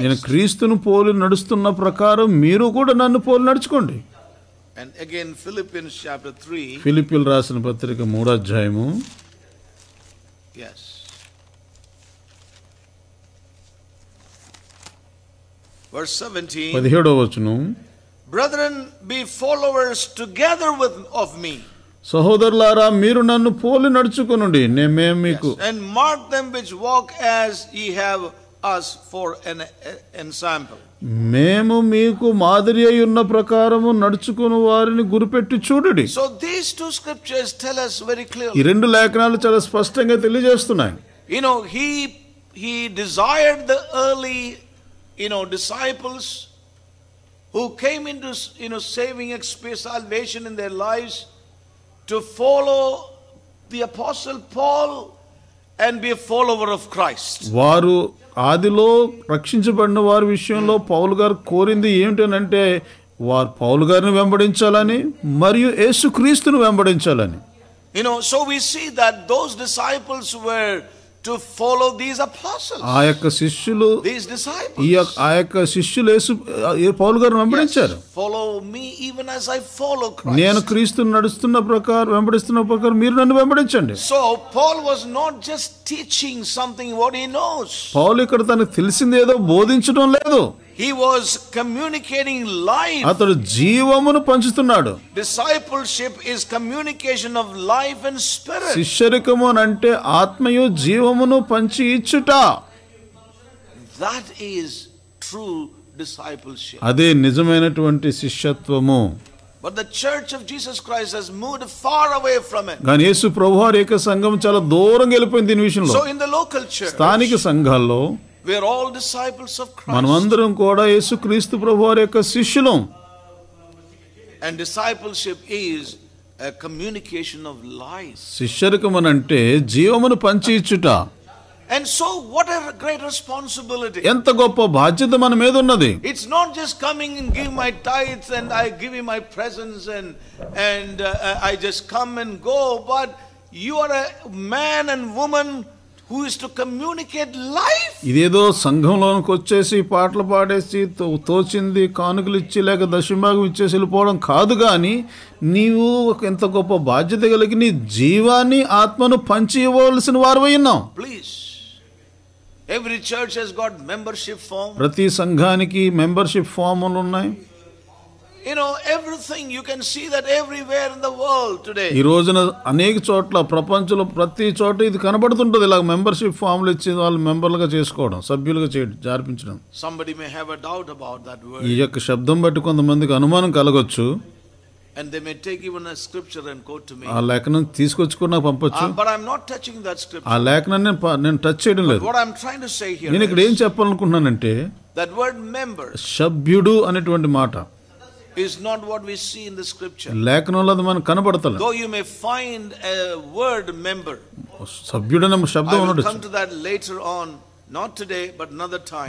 నేను క్రీస్తును పోలి నడుస్తున్న ప్రకారం మీరు కూడా నన్ను పోలి నడుచుకోండి Philippians రాసిన పత్రిక మూడో అధ్యాయము Yes. పదిహేడో వచనం brethren be followers together with of me సహోదరులారా మీరు నన్ను పోలి నడుచుకునుండి మేము మీకు and mark them which walk as ye have us for an example మేము మీకు మాదిరి అయి ఉన్న ప్రకారము నడుచుకుని వారిని గురిపెట్టి చూడండి so these two scriptures tell us very clear ఈ రెండు లేఖనాలు చాలా స్పష్టంగా తెలియజేస్తున్నాయి you know he he desired the early you know, disciples who came into, you know, saving experience, salvation in their lives to follow the apostle Paul and be a follower of Christ. వారు ఆదిలో రక్షించబడిన వారి విషయంలో పౌలు గారు కోరింది ఏమిటనంటే వారు పౌలు గారిని వెంబడించాలని మరియు యేసుక్రీస్తును Chalani. You know, so we see that those disciples were to follow these apostles ఆ యొక్క శిష్యులు దీస్ డిసైపుల్స్ ఈ ఆ యొక్క శిష్యులు యేసు పౌలు గారు వెంబడించారు follow me even as I follow Christ నేను క్రీస్తును నడుస్తున్న ప్రకారం వెంబడిస్తున్న ప్రకారం మీరు నన్ను వెంబడించండి so Paul was not just teaching something what he knows పౌలు ఇక్కడ తనకు తెలిసింది ఏదో బోధించడం లేదు హీ వాజ్ కమ్యూనికేటింగ్ లైఫ్ అతడు జీవమును పంచుతున్నాడు discipleship is communication of life and spirit శిష్యరికము అంటే ఆత్మయు జీవమును పంచి ఇచ్చుట దట్ ఈస్ ట్రూ డిసైపుల్షిప్ అదే నిజమైనటువంటి శిష్యత్వము But the church of Jesus Christ has moved far away from it. కానీ యేసు ప్రభువారి యొక్క సంఘం చాలా దూరం వెళ్ళిపోయింది దీని విషయంలో. So in the local church. స్థానిక సంఘాల్లో మనమందరం కూడా యేసుక్రీస్తు ప్రభు వారి యొక్క శిష్యులం and discipleship is communication of life శిష్యరికం అంటే జీవమును పంచి ఇచ్చుట And so what a great responsibility. ఎంత గొప్ప బాధ్యత మన మీద ఉన్నది. It's not just coming and give my tithes and I give you my presents and and uh, uh, I just come and go but you are a man and woman who is to communicate life ఇదేదో సంఘంలోనికి వచ్చేసి పాటలు పాడేసి తోచింది కానుకలు ఇచ్చి లేక దశభాగం ఇచ్చేసి వెళ్ళిపోవడం కాదు కానీ నీవు ఒక ఎంత గొప్ప బాధ్యత కలిగి నీ జీవాన్ని ఆత్మను పంచి ఇవ్వవలసిన వారు అయినావు please every church has got membership form ప్రతి సంఘానికి మెంబర్షిప్ ఫామ్లు ఉన్నాయి you know everything you can see that everywhere in the world today ఈ రోజున అనేక చోట్ల ప్రపంచంలో ప్రతి చోట ఇది కనబడుతుంటది ఇలా మెంబర్షిప్ ఫామ్లు ఇచ్చి వాళ్ళు మెంబర్లుగా చేసుకోవడం సభ్యులుగా చేయడం జార్పించడం somebody may have a doubt about that word ఈ యొక్క శబ్దం బట్టి కొంతమందికి అనుమానం కలగొచ్చు and they may take even a scripture and quote to me ఆ లేఖనం తీసుకొచ్చుకొని నాకు పంపొచ్చు ah, but i'm not touching that scripture ఆ లేఖనాన్ని నేను నేను టచ్ చేయడం లేదు what i'm trying to say here నేను ఇక్కడ ఏం చెప్పాలనుకుంటున్నానంటే that word member సభ్యుడు అనేటువంటి మాట is not what we see in the scripture. Though you may find a word member. I will come to that later on.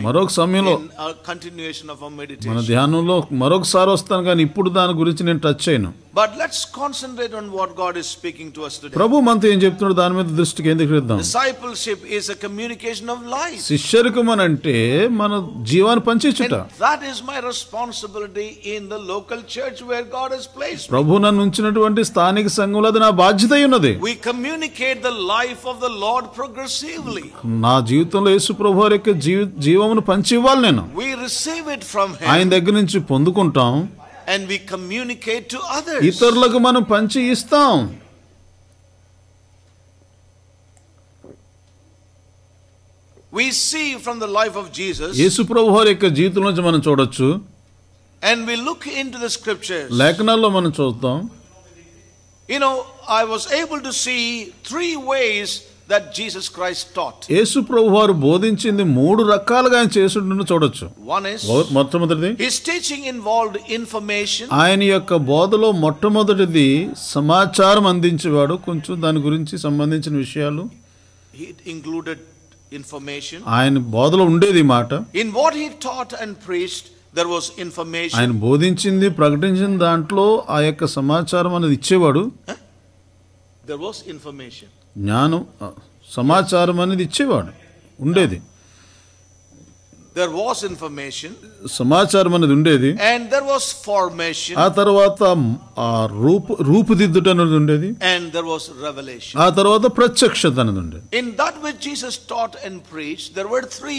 మరొక సమయంలో మన ధ్యానంలో మరొకసారి వస్తాను కానీ ఇప్పుడు దాని గురించి నేను టచ్ చేయను but let's concentrate on what God is speaking to us today ప్రభు మనతో ఏం చెప్తున్నాడు దాని మీద దృష్టి కేంద్రీకరిద్దాం discipleship is a communication of life శిష్యరికమన్ అంటే మన జీవాన్ని పంచేచుట that is my responsibility in the local church where God has placed ప్రభు నన్ను ఉంచినటువంటి స్థానిక సంఘంలో అది నా బాధ్యత ఉన్నది we communicate the life of the Lord progressively నా జీవితంలో యేసు యేసు receive యొక్క from జీవమును పంచి ఇవ్వాలి నేను ఆయన దగ్గర నుంచి పొందుకుంటాం and we communicate to others ఇతరులకు మనం పంచి ఇస్తాం we see from the life of jesus యేసు ప్రభు యొక్క జీవితం నుంచి మనం చూడొచ్చు and we look into the scriptures లేఖనాల్లో మనం చూస్తాం you know i was able to see three ways that Jesus Christ taught. యేసు ప్రభు వారు బోధించింది మూడు రకాలుగా ఆయన చేస్తుండను చూడొచ్చు. One is మొట్టమొదటిది His teaching involved information. ఆయన యొక్క బోధలో మొట్టమొదటిది సమాచారం అందించేవాడు కొంచెం దాని గురించి సంబంధించిన విషయాలు. He included information. ఆయన బోధలో ఉండేది మాట. In what he taught and preached there was information. ఆయన బోధించింది ప్రకటించిన దాంట్లో ఆ యొక్క సమాచారం అనేది ఇచ్చేవాడు. There was information. జ్ఞానం సమాచారం అనేది ఇచ్చేవాడు ఉండేది దర్ వాస్ ఇన్ఫర్మేషన్ సమాచారం అనేది ఉండేది అండ్ దర్ వాస్ ఫార్మేషన్ ఆ తర్వాత ఆ రూపు రూపుదిద్దుట అనేది ఉండేది అండ్ దర్ వాస్ రెవల్యూషన్ ఆ తర్వాత ప్రత్యక్షత అనేది ఉండేది in that which Jesus taught and preach there were three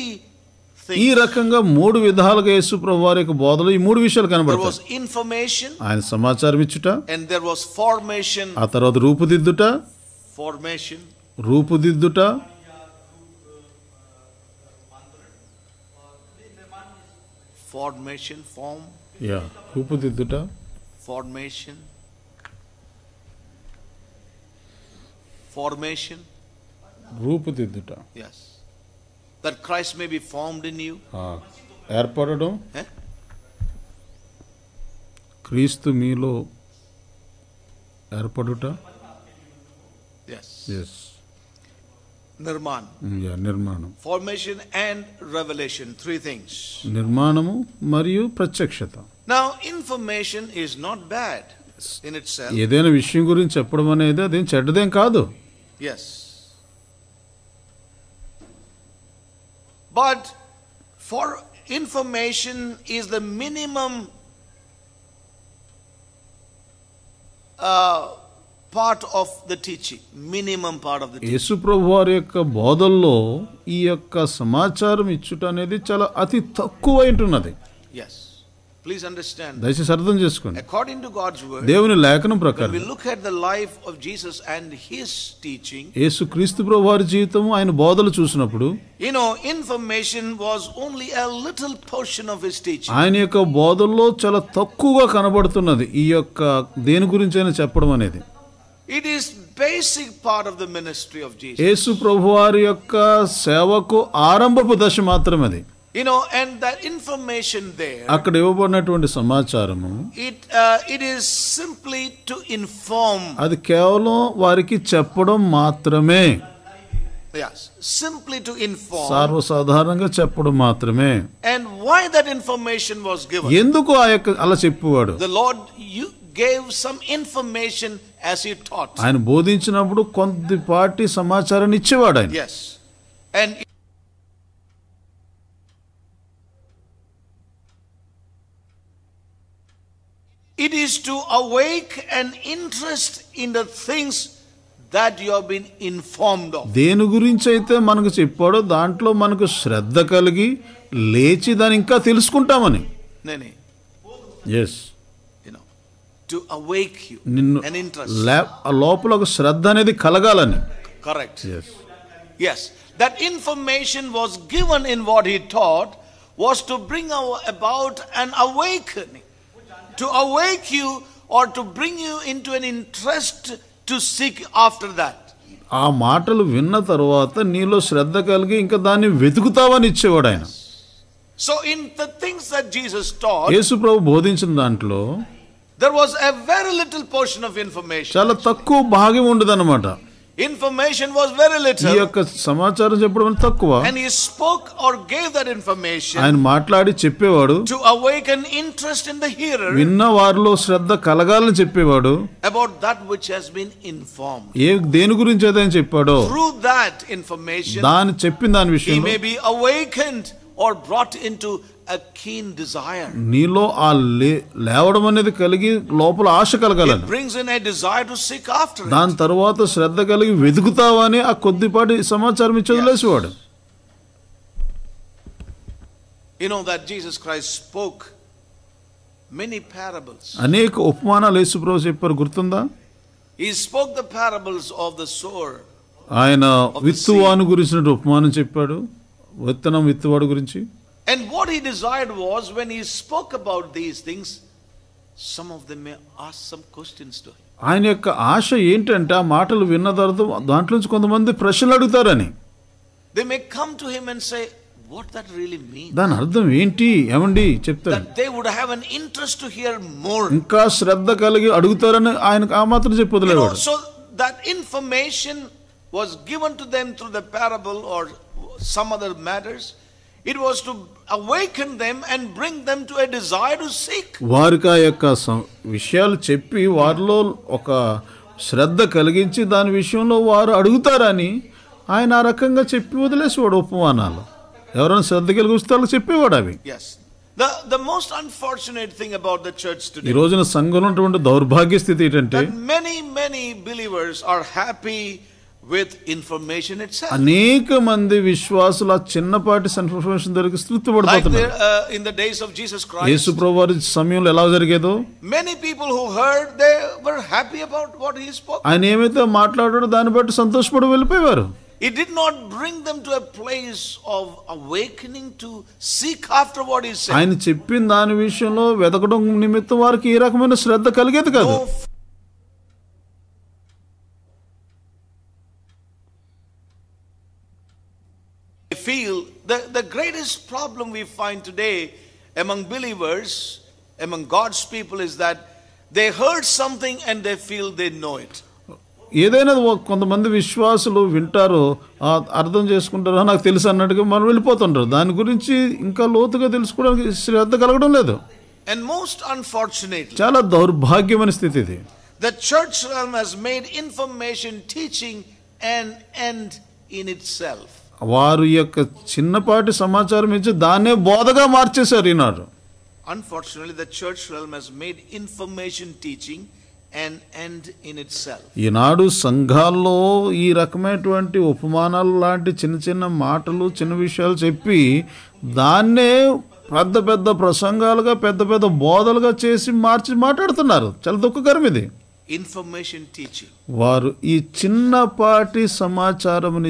ఈ రకంగా మూడు విధాలుగా యేసు ప్రభు వారి యొక్క బోధలో ఈ మూడు విషయాలు కనబడతాయి ఇన్ఫర్మేషన్ ఆయన సమాచారం ఇచ్చుట అండ్ దెర్ వాస్ ఫార్మేషన్ ఆ తర్వాత రూపుదిద్దుట ఫార్మేషన్ రూపుదిద్దుట ఫార్మేషన్ ఫామ్ యా రూపుదిద్దుట ఫార్మేషన్ ఫార్మేషన్ రూపుదిద్దుట yes that Christ may be formed in you ఏర్పడడం క్రీస్తు మీలో ఏర్పడుట ఎస్ నిర్మాణం యా నిర్మాణం formation and revolution three things నిర్మాణము మరియు ప్రత్యక్షత now information is not bad in it ఏదైనా విషయం గురించి చెప్పడం అనేది అదేం చెడ్డదేం కాదు yes but for information is the minimum part of the teaching minimum part of the యేసు ప్రభు వారి యొక్క బోధల్లో ఈ యొక్క సమాచారం ఇచ్చుట అనేది చాలా అతి తక్కువ ఉంటున్నది ఎస్ ప్లీజ్ అండర్స్టాండ్ దయచేసి అర్థం చేసుకోండి అకార్డింగ్ టు గాడ్స్ వర్డ్ దేవుని లేఖనం ప్రకారం we look at the life of Jesus and his teaching యేసు క్రీస్తు ప్రభు వారి జీవితం ఆయన బోధలు చూసినప్పుడు you know information was only a little portion of his teaching ఆయన యొక్క బోధల్లో చాలా తక్కువగా కనబడుతున్నది ఈ యొక్క దేని గురించి అయినా చెప్పడం అనేది it is basic part of the ministry of Jesus యేసు ప్రభువారి యొక్క సేవకు ఆరంభపు దశ మాత్రమే అది you know and the information there అక్కడ ఇవ్వబడినటువంటి సమాచారము it it is simply to inform అది కేవలం వారికి చెప్పడం మాత్రమే సింప్లీ టు ఇన్ఫార్మ్ సర్వసాధారణంగా చెప్పడం మాత్రమే and why that information was given ఎందుకు ఆ యొక్క అలా చెప్పువాడు the Lord gave some information as he taught ఆయన బోధించినప్పుడు కొంతపాటి సమాచారాన్ని ఇచ్చేవాడు ఆయన yes and it is to awake an interest in the things that you have been informed of దేని గురించి అయితే మనకు చెప్పాడో దాంట్లో మనకు శ్రద్ధ కలిగి లేచి దాన్ని ఇంకా తెలుసుకుంటామని నేనే ఎస్ నిన్ను లోపల ఒక శ్రద్ధ అనేది కలగాలని correct yes that information was given in what he thought was to bring about and awake to awake you or to bring you in to an interest to seek after that ఆ మాటలు విన్న తర్వాత నీలో శ్రద్ధ కలిగి ఇంకా దాన్ని వెతుకుతావని ఇచ్చేవాడు ఆయన so in the things that Jesus taught Yesu ప్రభు బోధించిన దాంట్లో there was a very little portion of information చాలా తక్కువ భాగ్యం ఉండదన్నమాట ఇన్ఫర్మేషన్ వాస్ వెరీ లిటిల్ ఈ యొక్క సమాచారం చెప్పడం తక్కువ and he spoke or gave that information ఆయన మాట్లాడి చెప్పేవాడు to awaken interest in the hearer విన్న వారిలో శ్రద్ధ కలగాలని చెప్పేవాడు about that which has been inform ఏ దేని గురించి ఏదైనా చెప్పాడో త్రూ దట్ ఇన్ఫర్మేషన్ దాని చెప్పిన దాని విషయం may be awakened or brought into నీలో ఆ లేవడం అనేది కలిగి లోపల ఆశ కలగాలని దాని తర్వాత శ్రద్ధ కలిగి వెతుకుతావని ఆ కొద్దిపాటి సమాచారం ఇచ్చేది లేచివాడు జీసస్ స్పోక్ అనేక ఉపమానాలు ప్రభు చెప్పారు గుర్తుందా spoke the of the sower ఆయన విత్తువాను గురించిన ఉపమానం చెప్పాడు విత్తనం విత్తువాడు గురించి And what he desired was when he spoke about these things, some of them may ask some questions to him. ఆయన యొక్క ఆశ ఏంటంటే ఆ మాటలు విన్న తర్వాత దాంట్లో నుంచి కొంతమంది ప్రశ్నలు అడుగుతారని they may come to him and say what that really mean దాని అర్థం ఏంటి ఏమండి చెప్తారు that they would have an interest to hear more ఇంకా శ్రద్ధ కలిగి అడుగుతారని ఆయన ఆ మాత్రం చెప్పొదలేవాడు so that information was given to them through the parable or some other matters it was to awaken them and bring them to a desire to seek వారికి ఆ యొక్క విషయాలు చెప్పి వారిలో ఒక శ్రద్ధ కలిగించి దాని విషయంలో వారు అడుగుతారని ఆయన ఆ రకంగా చెప్పి వదిలేసి వాడు ఉపమానాలు ఎవరైనా శ్రద్ధ కలిగిస్తారో చెప్పేవాడు అవి ఈ రోజున సంఘంలో ఉన్నటువంటి దౌర్భాగ్య స్థితి ఏంటంటే many many believers are happy అనేక మంది విశ్వాసులు ఆ చిన్నపాటి ఇన్ఫర్మేషన్ దొరికి స్థుతి పడిపోతున్నారు వారి సమయంలో ఎలా జరిగేదో many people who heard they were happy about what he spoke ఆయన ఏమైతే మాట్లాడాడో దాన్ని బట్టి సంతోషపడి వెళ్ళిపోయారు It did not bring them to a place of awakening to seek after what he said. ఆయన చెప్పిన దాని విషయంలో వెతకడం నిమిత్తం వారికి ఏ రకమైన శ్రద్ధ కలిగేది కాదు. feel the, the greatest problem we find today among believers, among God's people, is that they heard something and they feel they know it. ఏదైనా కొంతమంది విశ్వాసులు వింటారు అర్థం చేసుకుంటారు నాకు తెలుసు అన్నట్టుగా మనం వెళ్ళిపోతుంటారు దాని గురించి ఇంకా లోతుగా తెలుసుకోవడానికి శ్రద్ధ కలగడం లేదు అండ్ మోస్ట్ అన్ఫార్చునేట్ చాలా దౌర్భాగ్యమైన స్థితి ఇది the church has made information teaching and end in itself వారు యొక్క చిన్నపాటి సమాచారం ఇచ్చి దాన్నే బోధగా మార్చేశారు ఈనాడు unfortunately the church realm has made information teaching and end in ఇట్ ఈనాడు సంఘాల్లో ఈ రకమైనటువంటి ఉపమానాలు లాంటి చిన్న చిన్న మాటలు చిన్న విషయాలు చెప్పి దాన్నే పెద్ద పెద్ద ప్రసంగాలుగా పెద్ద పెద్ద బోధలుగా చేసి మార్చి మాట్లాడుతున్నారు చాలా దుఃఖకరం ఇది ఇన్ఫర్మేషన్ టీచింగ్ వారు ఈ చిన్నపాటి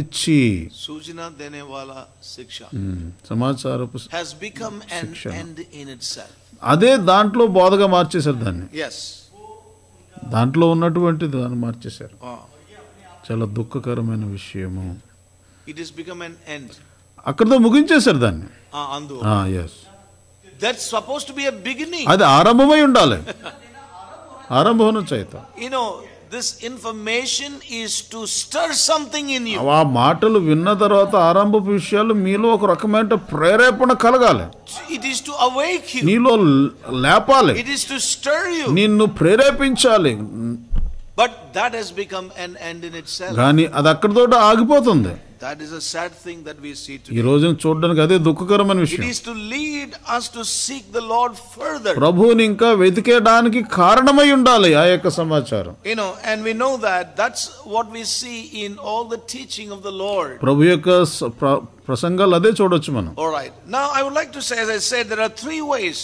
ఇచ్చి సూచన దేనే వాళ్ళ శిక్ష సమాచారపు హస్ బికమ్ ఎండ్ ఇన్ అదే దాంట్లో బోధగా మార్చేశారు దాన్ని yes దాంట్లో ఉన్నటువంటి దాన్ని మార్చేశారు చాలా దుఃఖకరమైన విషయము it is become an end అక్కడతో ముగించేశారు దాన్ని as that suppose to be beginning అది ఆరంభమై ఉండాలి ఆరంభం దిస్ ఇన్ఫర్మేషన్ టు సంథింగ్ ఆ మాటలు విన్న తర్వాత ఆరంభ విషయాలు మీలో ఒక రకమైన ప్రేరేపణ కలగాలి ఇట్ ఈస్ టు అవేక్ నీలో లేపాలి ఇట్ టు స్టర్ యు నిన్ను ప్రేరేపించాలి But that has become an end in itself. కానీ అది అక్కడతో ఆగిపోతుంది. That is a sad thing that we see today. ఈ రోజున చూడడానికి అదే దుఃఖకరమైన విషయం. It is to lead us to seek the Lord further. ప్రభువుని ఇంకా వెతికేయడానికి కారణమై ఉండాలి ఆ యొక్క సమాచారం. You know, and we know that that's what we see in all the teaching of the Lord. ప్రభు యొక్క ప్రసంగాలు అదే చూడొచ్చు మనం. All right. Now I would like to say as I said there are three ways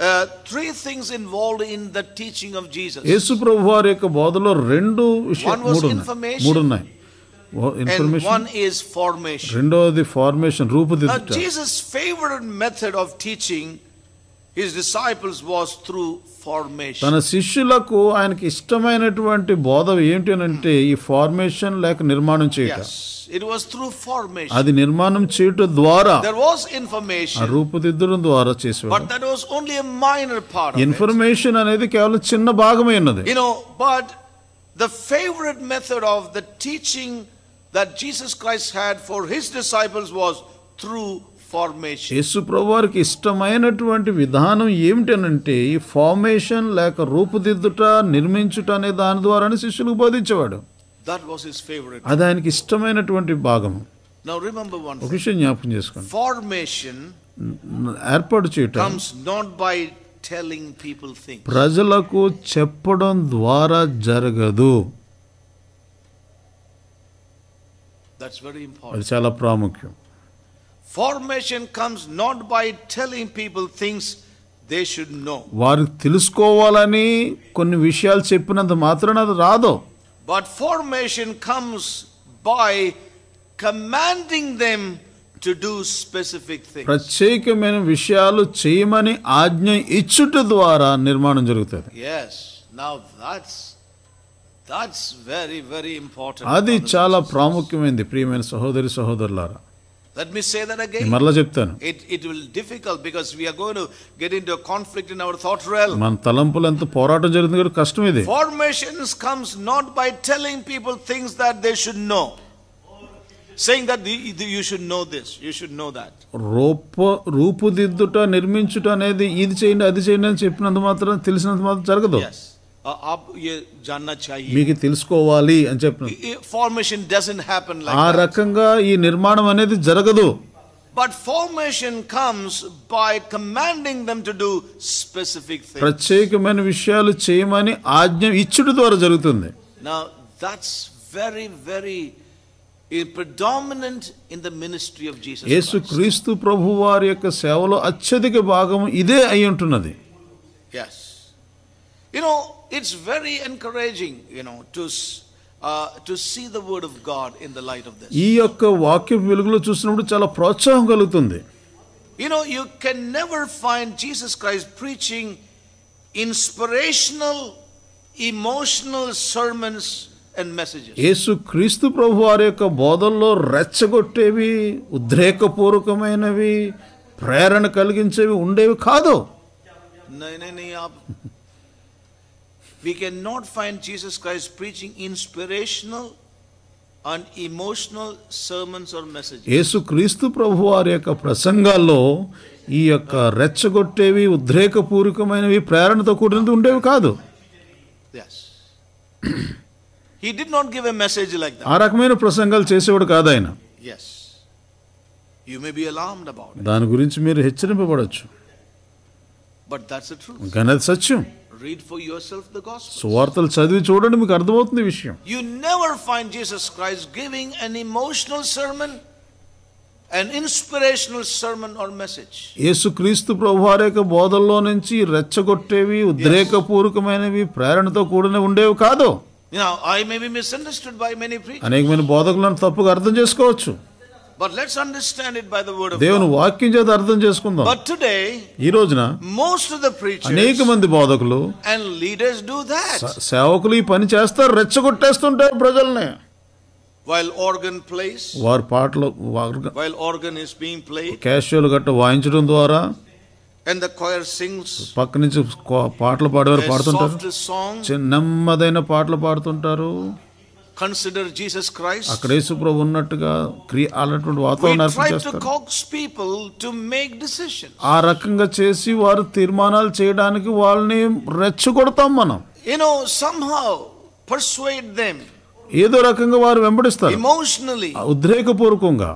uh, three things involved in the teaching of Jesus. యేసు ప్రభువారి యొక్క బోధలో రెండు విషయాలు మూడు ఉన్నాయి. Information. And one is formation. Rindo the formation. Now Jesus' favorite method of teaching his disciples was through formation తన శిష్యులకు ఆయనకి ఇష్టమైనటువంటి బోధ ఏంటి అంటే ఈ ఫార్మేషన్ లేక నిర్మాణం చేయటం yes it was through formation అది నిర్మాణం చేయట ద్వారా there was information రూపదిద్దడం ద్వారా చేసేవారు but that was only a minor part of information it. అనేది కేవలం చిన్న భాగమే ఉన్నది you know but the favorite method of the teaching that jesus christ had for his disciples was through formation Yesu ప్రభువారికి ఇష్టమైనటువంటి విధానం ఏమిటనంటే ఈ ఫార్మేషన్ లేక రూపుదిద్దుట నిర్మించుట అనే దాని ద్వారానే శిష్యులకు బోధించేవాడు దట్ వాస్ హిస్ ఫేవరెట్ అది ఆయనకి ఇష్టమైనటువంటి భాగము నౌ రిమెంబర్ వన్ ఒక విషయం జ్ఞాపకం చేసుకోండి ఫార్మేషన్ ఏర్పాటు చేయటం comes not by telling people thing ప్రజలకు చెప్పడం ద్వారా జరగదు దట్స్ వెరీ ఇంపార్టెంట్ చాలా ప్రాముఖ్యం formation comes not by telling people things they should know వారు తెలుసుకోవాలని కొన్ని విషయాలు చెప్పినంత మాత్రం అది రాదు but formation comes by commanding them to do specific thing ప్రత్యేకమైన విషయాలు చేయమని ఆజ్ఞ ఇచ్చుట ద్వారా నిర్మాణం జరుగుతుంది as now that's that's very very important అది చాలా ప్రాముఖ్యమైనది ప్రియమైన సహోదరి సహోదరులారా Let me say that again. మరలా చెప్తాను It, it will difficult because we are going to get into a conflict in our thought realm. మన తలంపులు ఎంత పోరాటం జరుగుతుంది కూడా కష్టం ఇది Formations comes not by telling people things that they should know. Saying that the- the- you should know this, you should know that. రూప రూపుదిద్దుట నిర్మించుట అనేది ఇది చేయండి అది చేయండి అని చెప్పినంత మాత్రం తెలిసినంత మాత్రం జరగదు Yes. మీకు తెలుసుకోవాలి అని చెప్పిన ఫార్మేషన్ డజన్ హ్యాపెన్ ఆ రకంగా ఈ నిర్మాణం అనేది జరగదు but formation comes by commanding them to do specific ప్రత్యేకమైన విషయాలు చేయమని ఆజ్ఞ ఇచ్చుట ద్వారా జరుగుతుంది నా దట్స్ వెరీ వెరీ క్రీస్తు ప్రభు వారి యొక్క సేవలో అత్యధిక భాగం ఇదే అయి ఉంటున్నది yes you it's very encouraging you know to to see the word of God in the light of this ఈ యొక్క వాక్యం వెలుగులో చూసినప్పుడు చాలా ప్రోత్సాహం కలుగుతుంది you know you can never find Jesus Christ preaching inspirational emotional sermons and messages Yesu క్రీస్తు ప్రభు వారి యొక్క బోధల్లో రెచ్చగొట్టేవి ఉద్రేకపూర్వకమైనవి ప్రేరణ కలిగించేవి ఉండేవి కాదు నేను we cannot find Jesus Christ preaching inspirational and emotional sermons or messages. యేసుక్రీస్తు ప్రభువారి యొక్క ప్రసంగాల్లో ఈ యొక్క రెచ్చగొట్టేవి ఉద్రేకపూరికమైనవి ప్రేరణతో కూడినది ఉండేవి కాదు He did not give a message like that. ఆ రకమైన ప్రసంగాలు చేసేవాడు కాదు ఆయన. Yes. You may be alarmed about it. దాని గురించి మీరు హెచ్చరింపబడొచ్చు. But that's the truth. కానీ అది సత్యం. Read for yourself the gospel సువార్తలు చదివి చూడండి మీకు అర్థమవుతుంది విషయం you never find Jesus Christ giving an emotional sermon and inspirational sermon or message యేసుక్రీస్తు ప్రభువారి యొక్క బోధల్లో నుంచి రెచ్చగొట్టేవి ఉద్రేకపూర్వకమైనవి ప్రేరణతో కూడిన ఉండేవి కాదు you know I may be misunderstood by many preachers అనేకమైన బోధకులను తప్పుగా అర్థం చేసుకోవచ్చు but let's understand it by the word of దేవుని వాక్యం చేత అర్థం చేసుకుందాం బట్ టుడే ఈ రోజున మోస్ట్ ఆఫ్ ద ప్రీచర్స్ అనేక మంది బోధకులు అండ్ లీడర్స్ డు దట్ సేవకులు ఈ పని చేస్తారు రెచ్చగొట్టేస్తుంటారు ప్రజల్ని వైల్ ఆర్గన్ ప్లేస్ వారు పాటలు while organ is being played casual గట్ట వాయించడం ద్వారా అండ్ ద choir sings పక్క నుంచి పాటలు పాడేవారు పాడుతుంటారు నెమ్మదైన పాటలు పాడుతుంటారు కన్సిడర్ జీసస్ క్రైస్ట్ అక్కడ యేసు ప్రభు ఉన్నట్టుగా క్రియ అలాంటి వాతావరణం ఆ రకంగా చేసి వారు తీర్మానాలు చేయడానికి వాళ్ళని రెచ్చగొడతాం మనం సమ్ హౌ పర్సుయేడ్ దెం ఏదో రకంగా వారు వెంబడిస్తారు ఎమోషనల్లీ ఉద్రేకపూర్వకంగా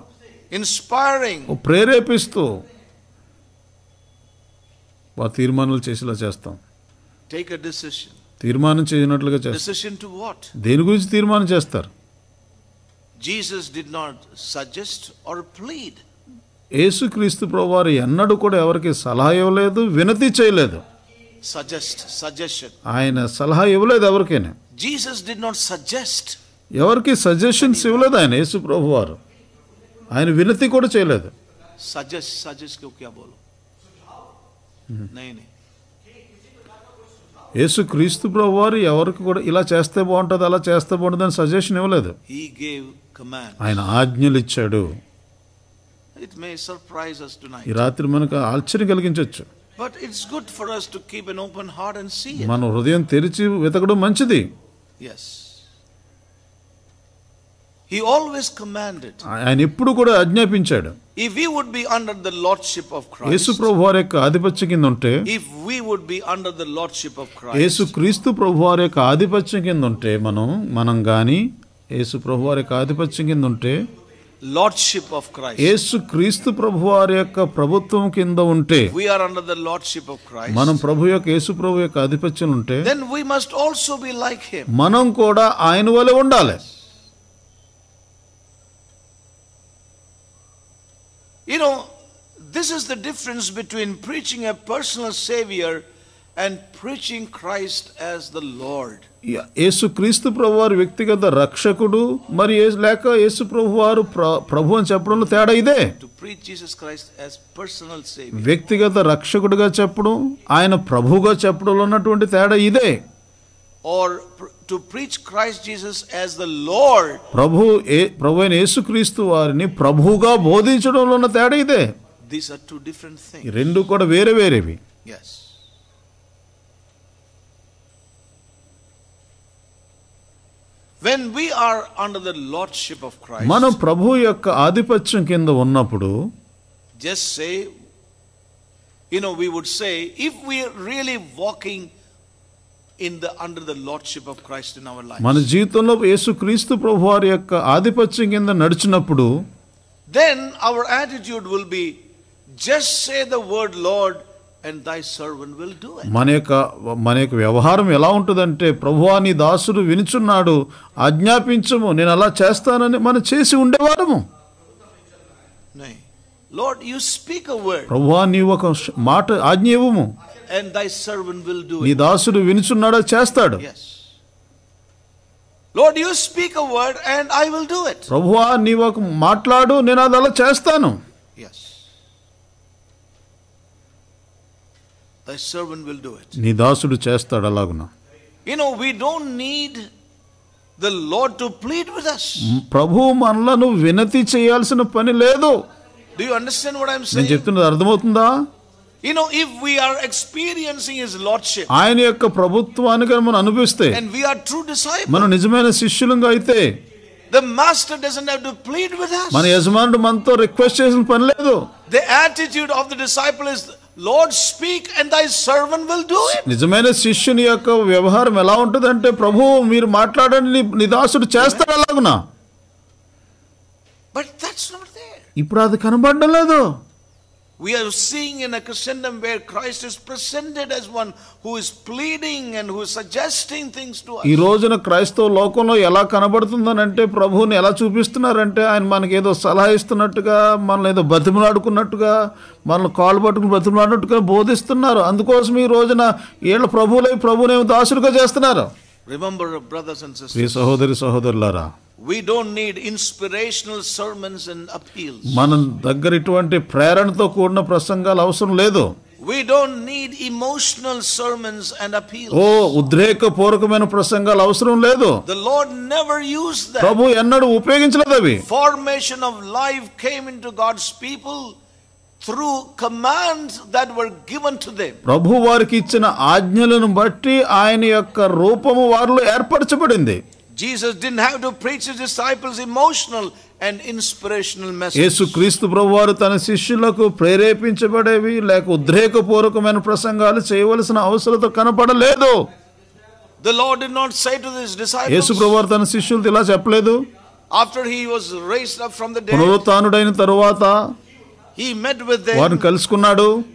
ఇన్స్పైరింగ్ ప్రేరేపిస్తూ వారు తీర్మానాలు చేసేలా చేస్తాం టేక్ అ డిసిషన్ తీర్మానం చేయనట్లుగా చేస్తారు దేని గురించి తీర్మానం చేస్తారు Jesus did not suggest or plead యేసుక్రీస్తు ప్రభువారు ఎన్నడూ కూడా ఎవరికి సలహా ఇవ్వలేదు వినతి చేయలేదు సజెస్ట్ సజెషన్ ఆయన సలహా ఇవ్వలేదు ఎవరికైనా జీసస్ డిడ్ నాట్ సజెస్ట్ ఎవరికి సజెషన్స్ ఇవ్వలేదు ఆయన యేసు ప్రభు వారు ఆయన వినతి కూడా చేయలేదు సజెస్ట్ సజెస్ట్ క్యా బోలు నేనే యేసు క్రీస్తు ప్రభు వారు ఎవరికి కూడా ఇలా చేస్తే బాగుంటుంది అలా చేస్తే బాగుంటుంది అని సజెషన్ ఇవ్వలేదు ఆయన ఆజ్ఞలు ఇచ్చాడు ఈ రాత్రి మనకు ఆశ్చర్యం కలిగించవచ్చు but it's good for keep మన హృదయం తెరిచి వెతకడం మంచిది. ఆయన ఎప్పుడు కూడా ఆజ్ఞాపించాడు. If we would be under the lordship of Christ, Yesu ప్రభు వారి యొక్క ఆధిపత్యం కింద ఉంటే if we would be under the lordship of Christ, Yesu క్రీస్తు ప్రభు వారి యొక్క ఆధిపత్యం కింద ఉంటే మనం మనం గాని యేసు ప్రభు వారి యొక్క ఆధిపత్యం కింద ఉంటే లార్డ్షిప్ ఆఫ్ క్రైస్ట్ యేసు క్రీస్తు ప్రభు వారి యొక్క ప్రభుత్వం కింద ఉంటే we are under the lordship of Christ మనం ప్రభు యొక్క యేసు ప్రభు యొక్క ఆధిపత్యం ఉంటే then we must also be like him మనం కూడా ఆయన వలె ఉండాలి You know, this is the difference between preaching a personal Savior and preaching Christ as the lord Yesu క్రీస్తు ప్రభు వారు వ్యక్తిగత రక్షకుడు మరి లేక యేసు ప్రభు వారు ప్రభు అని చెప్పడంలో తేడా ఇదే వ్యక్తిగత రక్షకుడుగా చెప్పడం ఆయన ప్రభువుగా చెప్పడంలో ఉన్నటువంటి తేడా ఇదే ప్రభు ప్రభు అయిన యేసుక్రీస్తు వారిని ప్రభుగా బోధించడంలో ఉన్న తేడా ఇదే these are two different things రెండు కూడా వేరే వేరేవి as when we are under the lordship of Christ మనం ప్రభు యొక్క ఆధిపత్యం కింద ఉన్నప్పుడు just say you know we would say if we really walking in the under the lordship of Christ in our life మన జీవితంలో యేసుక్రీస్తు ప్రభు వారి యొక్క ఆధిపత్యం కింద నడిచినప్పుడు then our attitude will be just say the word Lord and దై సర్వెంట్ విల్ డూ మన యొక్క మన యొక్క వ్యవహారం ఎలా ఉంటుందంటే ప్రభువా నీ దాసుడు వినుచున్నాడు ఆజ్ఞాపించము నేను అలా చేస్తానని మనం చేసి ఉండేవారము lord you speak a word ప్రభువా నీవు ఒక మాట ఆజ్ఞ ఇవ్వము and thy servant will do it. నీ దాసుడు వినుచున్నాడో చేస్తాడు. Yes. Lord, you speak a word and I will do it. ప్రభువా నీవు ఒక మాట్లాడు నేను అది అలా చేస్తాను. Yes. Thy servant will do it. నీ దాసుడు చేస్తాడు అలాగున. You know, we don't need the Lord to plead with us. ప్రభు మనలను వినతి చేయాల్సిన పని లేదు. Do you understand what I'm saying? నేను చెప్తున్నది అర్థమవుతుందా? You know, if we are experiencing His Lordship, ఆయన యొక్క ప్రభుత్వానికి మనం అనుభవిస్తే, and we are true disciples, మనం నిజమైన శిష్యులంగా అయితే, the master doesn't have to plead with us. మన యజమానుడు మనతో రిక్వెస్ట్ చేసిన పని లేదు. The attitude of the disciple is Lord speak and thy servant will do it. నిజమైన శిష్యుని యొక్క వ్యవహారం ఎలా ఉంటుందంటే ప్రభు మీరు మాట్లాడండి నీ దాసుడు చేస్తాడు అలాగునా. But that's not there. ఇప్పుడు అది కనబడడం లేదు. We are seeing in a Christendom where Christ is presented as one who is pleading and who suggesting things to ఈ రోజున క్రైస్తవ లోకంలో ఎలా కనబడుతుందని అంటే ప్రభువుని ఎలా చూపిస్తున్నారంటే ఆయన మనకి ఏదో సలహా ఇస్తున్నట్టుగా మనల్ని ఏదో బతిమలాడుకున్నట్టుగా మనల్ని కాలు పట్టుకుని బతిమలాడినట్టుగా బోధిస్తున్నారు అందుకోసం ఈ రోజున వీళ్ళ ప్రభువులై ప్రభువునేమి దాసులుగా చేస్తున్నారు రిమెంబర్ బ్రదర్స్ అండ్ సిస్టర్స్ సహోదరి సహోదరులారా we don't need inspirational sermons and appeals మనం దగ్గర ఇటువంటి ప్రేరణతో కూడిన ప్రసంగాలు అవసరం లేదు we don't need emotional sermons and appeals. ఓ ఉద్రేకపూర్వకమైన ప్రసంగాలు అవసరం లేదు ద లార్డ్ నెవర్ యూస్ ప్రభు ఎన్నడూ ఉపయోగించలేదు అవి formation of life came into God's people through commands that were given to them ప్రభు వారికి ఇచ్చిన ఆజ్ఞలను బట్టి ఆయన యొక్క రూపము వారిలో ఏర్పరచబడింది Jesus didn't have to preach his disciples emotional and inspirational messages. యేసు క్రీస్తు ప్రభువారు తన శిష్యులకు ప్రేరేపించబడేవి లేక ఉద్రేకపూర్వకమైన The Lord did not say to his disciples. After he was raised up from the dead. పునరుత్థానుడైన తరువాత He met with them.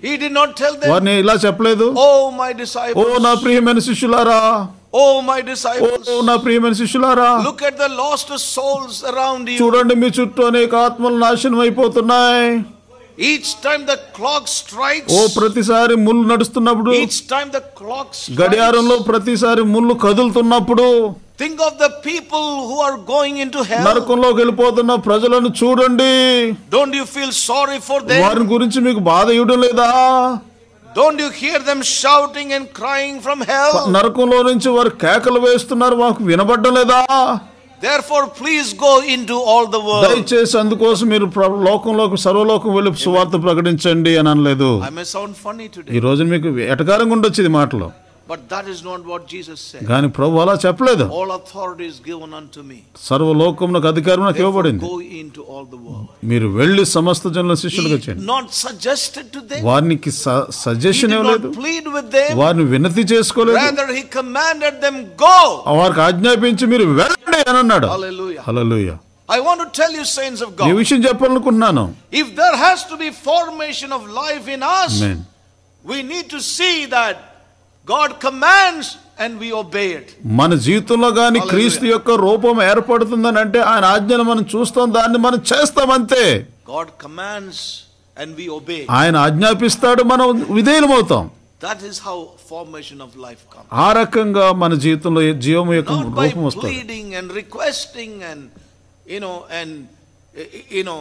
He did not tell them. వారిని ఇలా చెప్పలేదు. Oh my disciples. Oh oh, నా ఓ మై డిసైపుల్స్ ఓ నా ప్రియమైన శిష్యులారా look at the lost souls around you చూడండి మీ చుట్టూ అనేక ఆత్మలు నాశనం అయిపోతున్నాయి each time the clock strikes ఓ ప్రతిసారి ముళ్ళు నడుస్తున్నప్పుడు ఈచ్ టైం ద క్లాక్ గడియారంలో ప్రతిసారి ముళ్ళు కదులుతున్నప్పుడు think of the people who are going into hell నరకంలోకి వెళ్ళిపోతున్న ప్రజలను చూడండి don't you feel sorry for them వారి గురించి మీకు బాధ ఇవ్వడం లేదా don't you hear them shouting and crying from hell నరకంలో నుంచి వారు కేకలు వేస్తున్నారు మాకు వినబడడం లేదా therefore please go into all the world దయచేసి అందుకోసం మీరు లోకంలోకి సర్వలోకం వెళ్ళి సువార్త ప్రకటించండి అని అనలేదు I may sound funny today ఈ రోజు మీకు ఎటకారంగా ఉండొచ్చు ఇది మాటలో But that is not what Jesus said. All authority is given unto me. Therefore, go into all the world. He did not suggested to them. He did not plead with them. Rather, he commanded them, go. Hallelujah. Hallelujah. I want to tell you, saints of God. If there has to be formation of life in us, Amen. we need to see that God commands and we obey it మన జీవితంలో గాని క్రీస్తు యొక్క రూపం ఏర్పడుతుందని అంటే ఆయన ఆజ్ఞను మనం చూస్తాం దాన్ని మనం చేస్తాం అంతే God commands and we obey ఆయన ఆజ్ఞాపిస్తాడు మనం విధేయులమవుతాం that is how formation of life comes ఆ రకంగా మన జీవితంలో జీవము యొక్క రూపం వస్తుంది pleading and requesting and you know and you know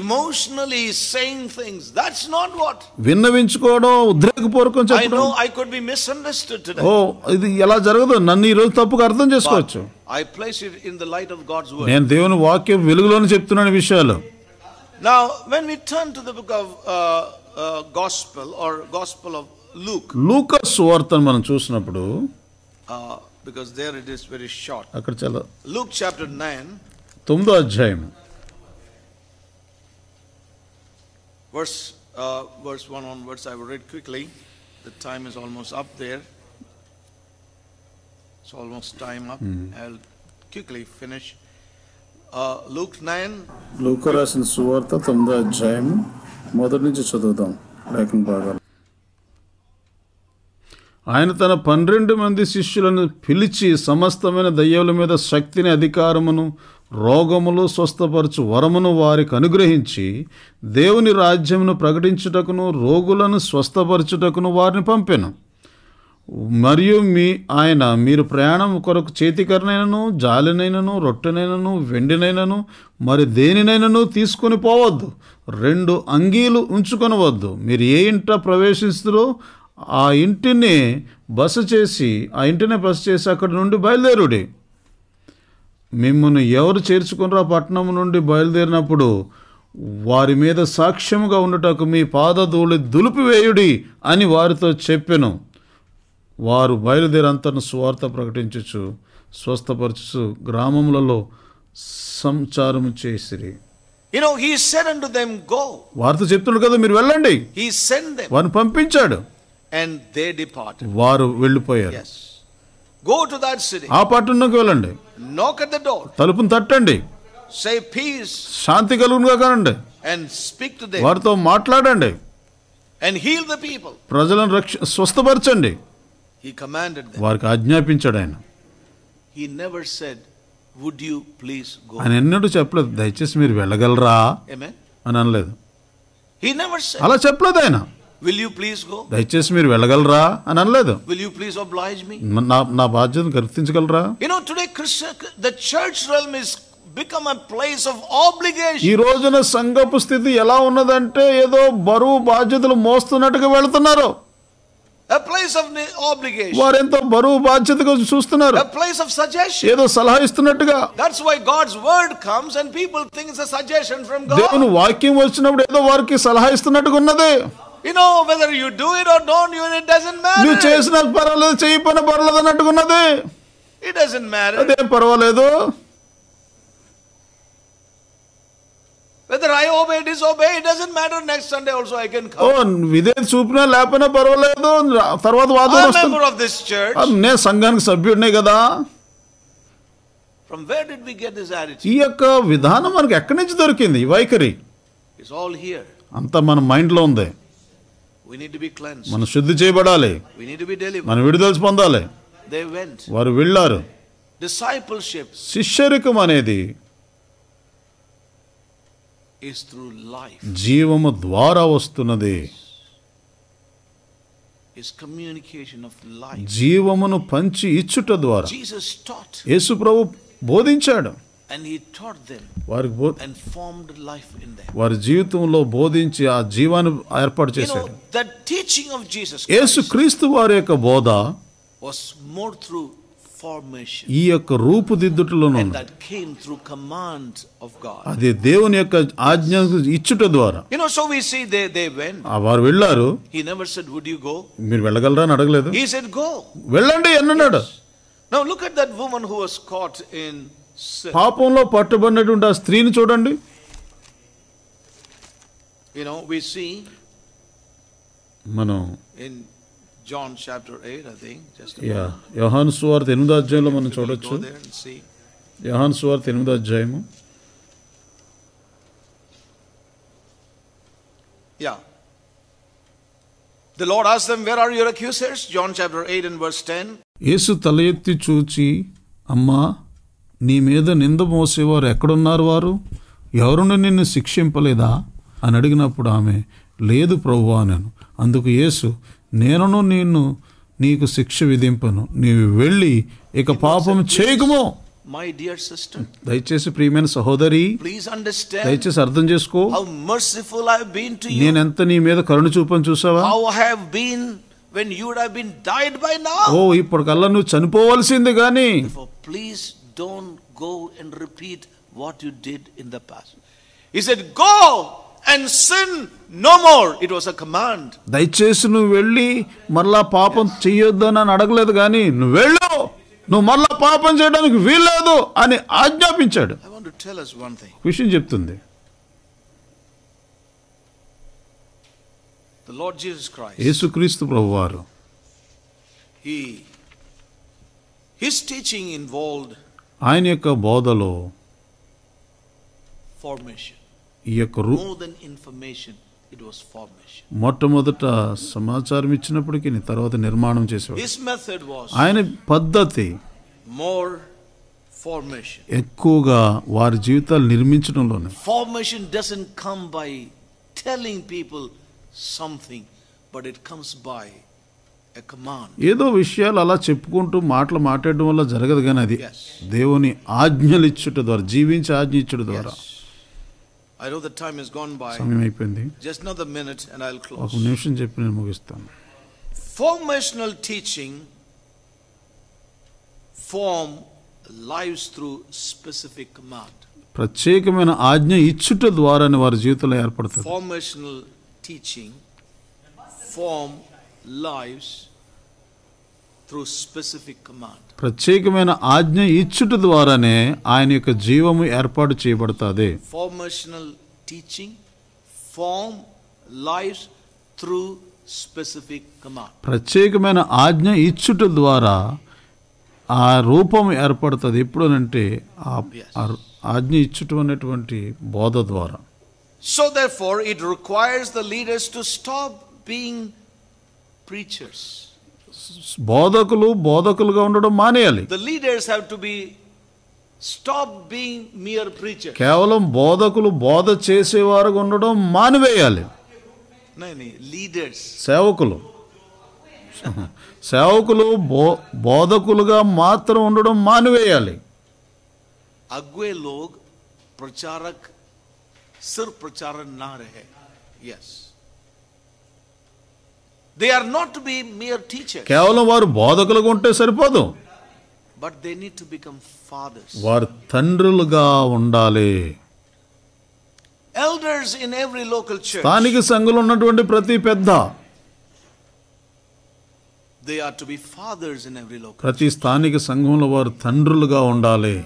emotionally saying things that's not what విన్నవించుకోవడం ఉద్రేకపూర్వకం చెప్పడం I know I could be misunderstood today ఓ ఇది ఎలా జరగదు నన్ను ఈ రోజు తప్పుగా అర్థం చేసుకోవచ్చు I place it in the light of God's word నేను దేవుని వాక్యం వెలుగులోనే చెప్తున్నాను విషయాలు now when we turn to the book of gospel or gospel of Luke లూకాస్ సువార్తను మనం చూసినప్పుడు because there it is very short అక్కడ చాలా లూక్ చాప్టర్ 9 తొమ్మిదో అధ్యాయం verse, uh, verse 1 onwards, I will read quickly. The time is almost up there. It's almost time up. Mm -hmm. I'll quickly finish. Uh, Luke 9. luke rasin suvartha తొమ్మిదో అధ్యాయం మొదటి నుంచి చదువుదాం లేఖన భాగాలు ఆయన తన పన్నెండు మంది శిష్యులను పిలిచి సమస్తమైన దయ్యముల మీద శక్తిని అధికారమును రోగములు స్వస్థపరచు వరమును వారికి అనుగ్రహించి దేవుని రాజ్యమును ప్రకటించుటకును రోగులను స్వస్థపరచుటకును వారిని పంపాను మరియు మీ ఆయన మీరు ప్రయాణం కొరకు చేతికరనైనను జాలినైనను రొట్టెనైనను వెండినైనను మరి దేనినైనను తీసుకొని పోవద్దు రెండు అంగీలు ఉంచుకొనవద్దు మీరు ఏ ఇంట ప్రవేశిస్తురో ఆ ఇంటిని బస చేసి ఆ ఇంటిని బస చేసి అక్కడి నుండి బయలుదేరుడి మిమ్మల్ని ఎవరు చేర్చుకున్నారో పట్టణం నుండి బయలుదేరినప్పుడు వారి మీద సాక్ష్యముగా ఉండుటకు మీ పాదధూళి దులిపివేయుడి అని వారితో చెప్పాను వారు బయలుదేరంతను స్వార్థ ప్రకటించచ్చు స్వస్థపరచు గ్రామములలో సంచారము చేసిరి You know, he said and them, go వారితో చెప్తున్నాడు కదా మీరు వెళ్ళండి హి సెండ్ దెం వారిని పంపించాడు అండ్ దే డిపార్ట్ వారు వెళ్ళిపోయారు yes go to that city ఆ పట్టణంకి వెళ్ళండి నాక్ ఎట్ ద డోర్ తలుపును తట్టండి సే పీస్ శాంతి కలుగునుగా కానండి అండ్ స్పీక్ టు దెం వారితో మాట్లాడండి అండ్ హీల్ ద పీపుల్ ప్రజలను రక్ష స్వస్థపరచండి హి కమాండెడ్ దెం వారికి ఆజ్ఞాపించాడు ఆయన he never said would you please go ఆయన ఎన్నడూ చెప్పలేదు దయచేసి మీరు వెళ్ళగలరా అని అనలేదు he నెవర్ సెడ్ అలా చెప్పలేదు ఆయన విల్ యూ ప్లీజ్ గో దయచేసి మీరు వెళ్ళగలరా అని అనలేదు will you please oblige me నా నా బాధ్యతను గుర్తించగలరా you know today Christian the church realm is become a place of obligation ఈ రోజున సంఘపు స్థితి ఎలా ఉన్నదంటే ఏదో బరువు బాధ్యతలు మోస్తున్నట్టుగా వెళ్తున్నారు A place of obligation. వారెంతో బరువు బాధ్యతగా చూస్తున్నారు. A place of suggestion. ఏదో సలహా ఇస్తున్నట్టుగా. That's why God's word comes and people think it's a suggestion from God. దేవుని వాక్యం వచ్చినప్పుడు ఏదో వారికి సలహా ఇస్తున్నట్టుగా ఉన్నది. You know whether you do it or don't you it doesn't matter నువ్వు చేసిన పర్వాలేదు చేయకపోయినా పర్వాలేదు అన్నట్టుకున్నది ఇట్ డజంట్ మ్యాటర్ అదేం పర్వాలేదు whether I obey disobey it doesn't matter next Sunday also I can come ఓ విధేయత చూపినా లేకపోయినా పర్వాలేదు తర్వాత వాదన వస్తుంది మెంబర్ ఆఫ్ దిస్ చర్చ్ నేను సంఘానికి సభ్యుడినే కదా from where did we get this attitude ఈ యొక్క విధానం మనకి ఎక్కడి నుంచి దొరికింది వైఖరి ఇట్స్ ఆల్ హియర్ అంతా మన మైండ్ లో ఉంది మనం శుద్ధి చేయబడాలి మనం విడుదల పొందాలి వారు వెళ్ళారు శిష్యరికం అనేది జీవము ద్వారా వస్తున్నది జీవమును పంచి ఇచ్చుట ద్వారా యేసు ప్రభు బోధించాడు వారికి వారి జీవితంలో బోధించి ఆ జీవాన్ని ఏర్పాటు చేశాడు యేసు క్రీస్తు వారి యొక్క బోధ ఈ యొక్క రూపుదిద్దుటలోను అది దేవుని యొక్క ఆజ్ఞ ఇచ్చుట ద్వారా వారు వెళ్ళారు మీరు వెళ్ళగలరా అని అడగలేదు వెళ్ళండి అన్నాడు Now look at that woman who was caught in పాపంలో పట్టుబడినటువంటి ఆ స్త్రీని చూడండి మనం చాప్టర్ ఎయిట్ యోహాన్ సువార్త ఎనిమిది అధ్యాయంలో మనం చూడొచ్చు యోహాన్ సువార్త ఎనిమిది అధ్యాయము యా ద లార్డ్ ఆస్ them where are your accusers John 8 and verse 10 Yesu తల చూచి అమ్మా నీ మీద నింద మోసేవారు ఎక్కడున్నారు వారు ఎవరుని నిన్ను శిక్షింపలేదా అని అడిగినప్పుడు ఆమె లేదు ప్రభు అనను అందుకు యేసు నేనును నిన్ను నీకు శిక్ష విధింపను నీవు వెళ్ళి ఇక పాపం చేయకుమో మై డియర్ సిస్టర్ దయచేసి ప్రియమైన సహోదరి ప్లీజ్ అండర్స్టాండ్ దయచేసి అర్థం చేసుకో how merciful I have been to you నేను ఎంత నీ మీద కరుణ చూపని చూసావా how I have been when you would have been died by now ఓ ఇప్పటికల్లా నువ్వు చనిపోవాల్సింది గాని please don't go and repeat what you did in the past. He said, Go and sin no more. It was a command. దయచేసి నువ్వు వెళ్ళి మరలా పాపం చేయొద్దని అని అడగలేదు కానీ నువ్వు వెళ్ళు నువ్వు మరలా పాపం చేయడానికి వీల్లేదు అని ఆజ్ఞాపించాడు I want to tell us one thing. విషయం చెప్తుంది The Lord Jesus Christ, యేసుక్రీస్తు ప్రభువారు He His teaching involved ఆయన యొక్క బోధలో ఈ యొక్క మొట్టమొదట సమాచారం ఇచ్చినప్పటికీ తర్వాత నిర్మాణం చేసేవాడు ఆయన పద్ధతి ఎక్కువగా వారి జీవితాలు నిర్మించడంలోనే formation doesn't come by telling people something but it comes by ఏదో విషయాలు అలా చెప్పుకుంటూ మాటలు మాట్లాడడం వల్ల జరగదు కానీ అది దేవుని ఆజ్ఞలు ఇచ్చుట ద్వారా జీవించి ఆజ్ఞ ఇచ్చుట ద్వారా I know the time has gone by. సమయం అయిపోయింది. Just another minute and I'll close. ఒక నిమిషం చెప్పి నేను ముగిస్తాను. Formational teaching form lives through specific command. ప్రత్యేకమైన ఆజ్ఞ ఇచ్చుట ద్వారానే వారి జీవితంలో ఏర్పడుతుంది. Formational teaching form lives through specific command. ప్రత్యేకమైన ఆజ్ఞ ఇచ్చుట ద్వారానే ఆయన యొక్క జీవము ఏర్పాటు చేయబడతాది. Formational teaching, form, lives through specific command. ప్రత్యేకమైన ఆజ్ఞ ఇచ్చుట ద్వారా ఆ రూపం ఏర్పడుతుంది ఎప్పుడనంటే ఆజ్ఞ ఇచ్చుట అనేటువంటి బోధ ద్వారా. So therefore it requires the leaders to stop being preachers. బోధకులు బోధకులుగా ఉండడం మానేయాలి లీడర్స్ టు బి స్టాప్ కేవలం బోధకులు బోధ చేసేవారు ఉండడం మానివేయాలి సేవకులు సేవకులు బో బోధకులుగా మాత్రం ఉండడం మానివేయాలి అగ్వే లోక్ ప్రచారక్ సిర్ ప్రచారం నా రహే ఎస్ they are not to be mere teacher కేవలం వారు బోధకులుగా ఉంటే సరిపోదు but they need to become fathers వారు తండ్రులుగా ఉండాలి elders in every local church స్థానిక సంఘంలో ఉన్నటువంటి ప్రతి పెద్ద they are to be fathers in every local ప్రతి స్థానిక సంఘంలో వారు తండ్రులుగా ఉండాలి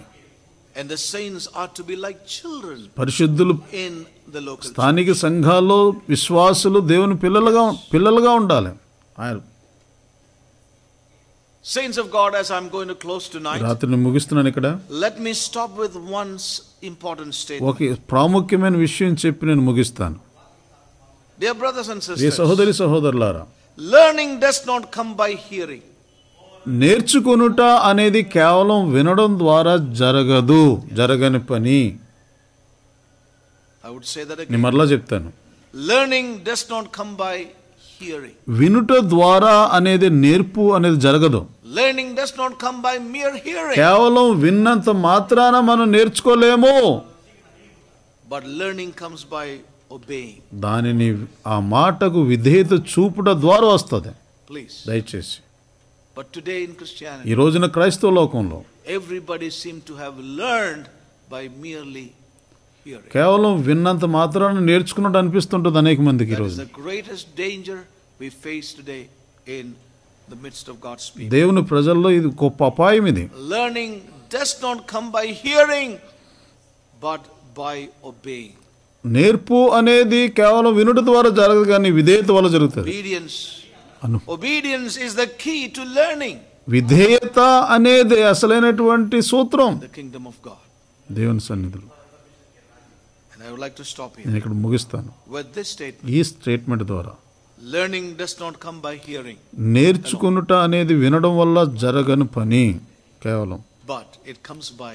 And the saints ought to be like children. పరిశుద్ధులు స్థానిక సంఘాల్లో విశ్వాసులు Saints of God, as I'm going to close tonight, let me stop with one important statement. Okay ప్రాముఖ్యమైన విషయం చెప్పి నేను Dear brothers and sisters, learning does not come by hearing నేర్చుకొనుట అనేది కేవలం వినడం ద్వారా జరగదు జరగని పని మరలా చెప్తాను learning does not come by వినుట ద్వారా అనేది నేర్పు అనేది జరగదు learning does not come by mere hearing కేవలం విన్నంత మాత్రాన మనం నేర్చుకోలేము but learning comes by obeying దానిని ఆ మాటకు విధేయత చూపుట ద్వారా వస్తుంది ప్లీజ్ దయచేసి బట్ ఇన్ క్రిస్టియన్ ఈ రోజున క్రైస్తవ లోకంలో ఎవ్రీబడి టు బై కేవలం విన్నంత మాత్రాన నేర్చుకున్నట్టు అనిపిస్తుంటుంది అనేక మందికి దేవుని ప్రజల్లో ఇది గొప్ప అపాయం ఇది learning does not come by hearing but by obeying నేర్పు అనేది కేవలం వినుట ద్వారా జరగదు కానీ విధేయత వల్ల జరుగుతుంది ఆబీడియన్స్ అను obedience is the key to learning విధేయత అనేది అసలైనటువంటి సూత్రం ద కింగ్డమ్ ఆఫ్ గాడ్ దేవుని సన్నిధులు ఐ సన్నిధిలో నేను ఇక్కడ ముగిస్తాను ఈ స్టేట్మెంట్ ద్వారా learning does not come by hearing నేర్చుకునుట అనేది వినడం వల్ల జరగని పని కేవలం బట్ ఇట్ కమ్స్ బై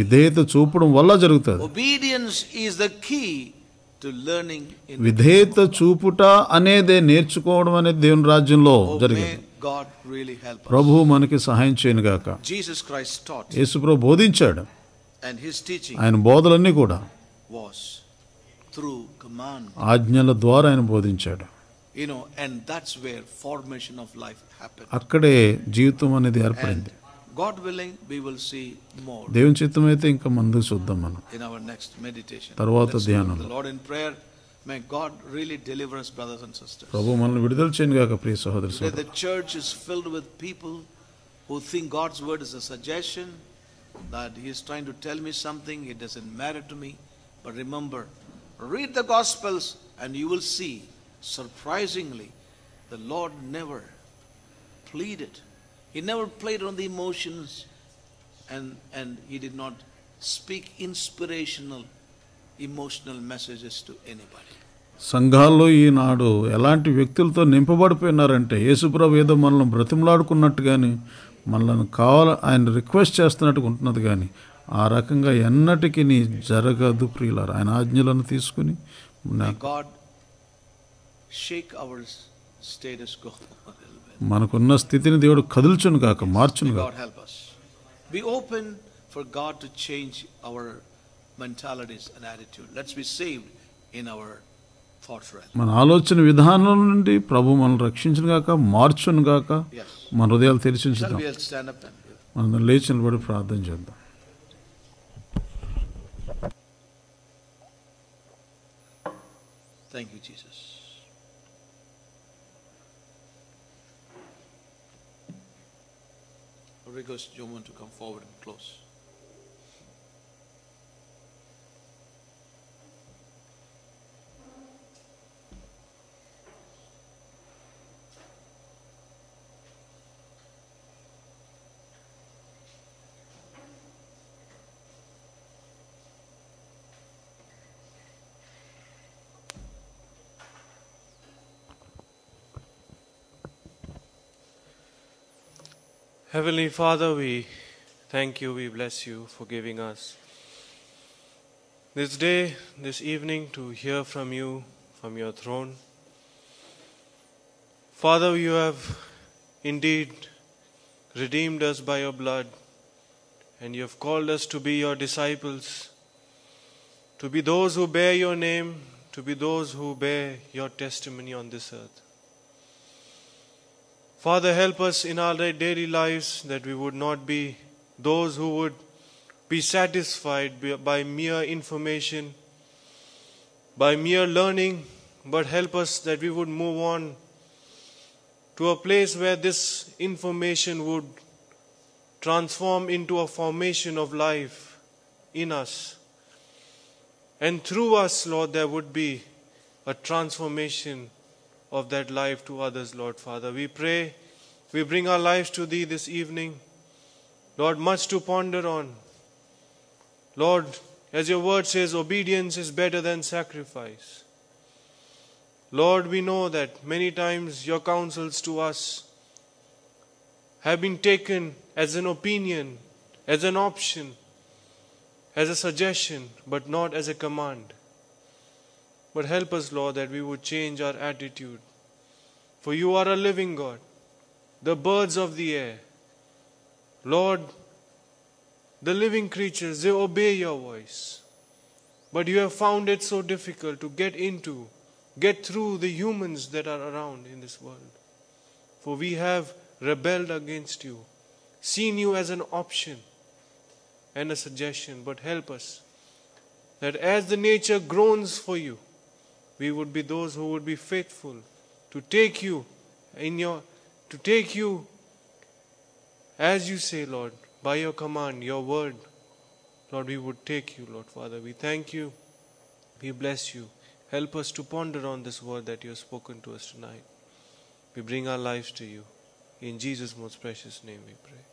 విధేయత చూపడం వల్ల జరుగుతుంది ఒబీడియన్స్ ఈస్ ద కీ విధేయత చూపుట అనేదే నేర్చుకోవడం అనేది దేవుని రాజ్యంలో oh, జరిగింది ప్రభువు మనకి సహాయం చేయను గాక యేసుప్రభు బోధించాడు ఆయన బోధలన్నీ కూడా ఆజ్ఞల ద్వారా ఆయన బోధించాడు అక్కడే జీవితం అనేది ఏర్పడింది God willing, we దేవుని చిత్తం అయితే ఇంకా ముందుకు చూద్దాం Lord in prayer, May God really deliver us, brothers and sisters. Prabhu, మనల్ని విడుదల చేయను గాక ప్రియ The church is filled with people who think God's word is a suggestion that he is trying to tell me something it doesn't matter to me. But remember, read the gospels and you will see surprisingly the Lord never pleaded He never played on the emotions and, and he did not speak inspirational, emotional messages to anybody. సంఘాల్లో ఈనాడు ఎలాంటి వ్యక్తులతో నింపబడిపోయినారంటే యేసుప్రభు ఏదో మనల్ని బ్రతిమలాడుకున్నట్టు కానీ మనల్ని కావాల ఆయన రిక్వెస్ట్ చేస్తున్నట్టుగా ఉంటున్నది కానీ ఆ రకంగా ఎన్నటికీ జరగదు ప్రియులారు ఆయన ఆజ్ఞలను తీసుకుని మనకున్న స్థితిని దేవుడు కదుల్చును కాక మార్చును కాక be open for God to change our mentalities and attitude. Let's be saved in our మన ఆలోచన విధానం నుండి ప్రభు మనం రక్షించును గాక మార్చును గాక మన హృదయాలు తెరిచించుదాం మనం లేచి నిలబడి ప్రార్థన చేద్దాం thank you Jesus you want to come forward and close. Heavenly Father, we thank you, we bless you for giving us this day, this evening to hear from you, from your throne. Father, you have indeed redeemed us by your blood, and you have called us to be your disciples, to be those who bear your name, to be those who bear your testimony on this earth. Father, help us in our daily lives that we would not be those who would be satisfied by mere information, by mere learning, but help us that we would move on to a place where this information would transform into a formation of life in us. And through us, Lord, there would be a transformation of that life to others, Lord Father. We pray, we bring our lives to Thee this evening. Lord, much to ponder on. Lord, as your word says, obedience is better than sacrifice. Lord, we know that many times your counsels to us have been taken as an opinion, as an option, as a suggestion, but not as a command. But help us, Lord, that we would change our attitude. For you are a living God, the birds of the air. Lord, the living creatures, they obey your voice. But you have found it so difficult to get into, get through the humans that are around in this world. For we have rebelled against you, seen you as an option and a suggestion. But help us that as the nature groans for you, we would be those who would be faithful to take you in your to take you as you say lord by your command your word lord we would take you lord father we thank you we bless you help us to ponder on this word that you have spoken to us tonight we bring our lives to you in jesus most precious name we pray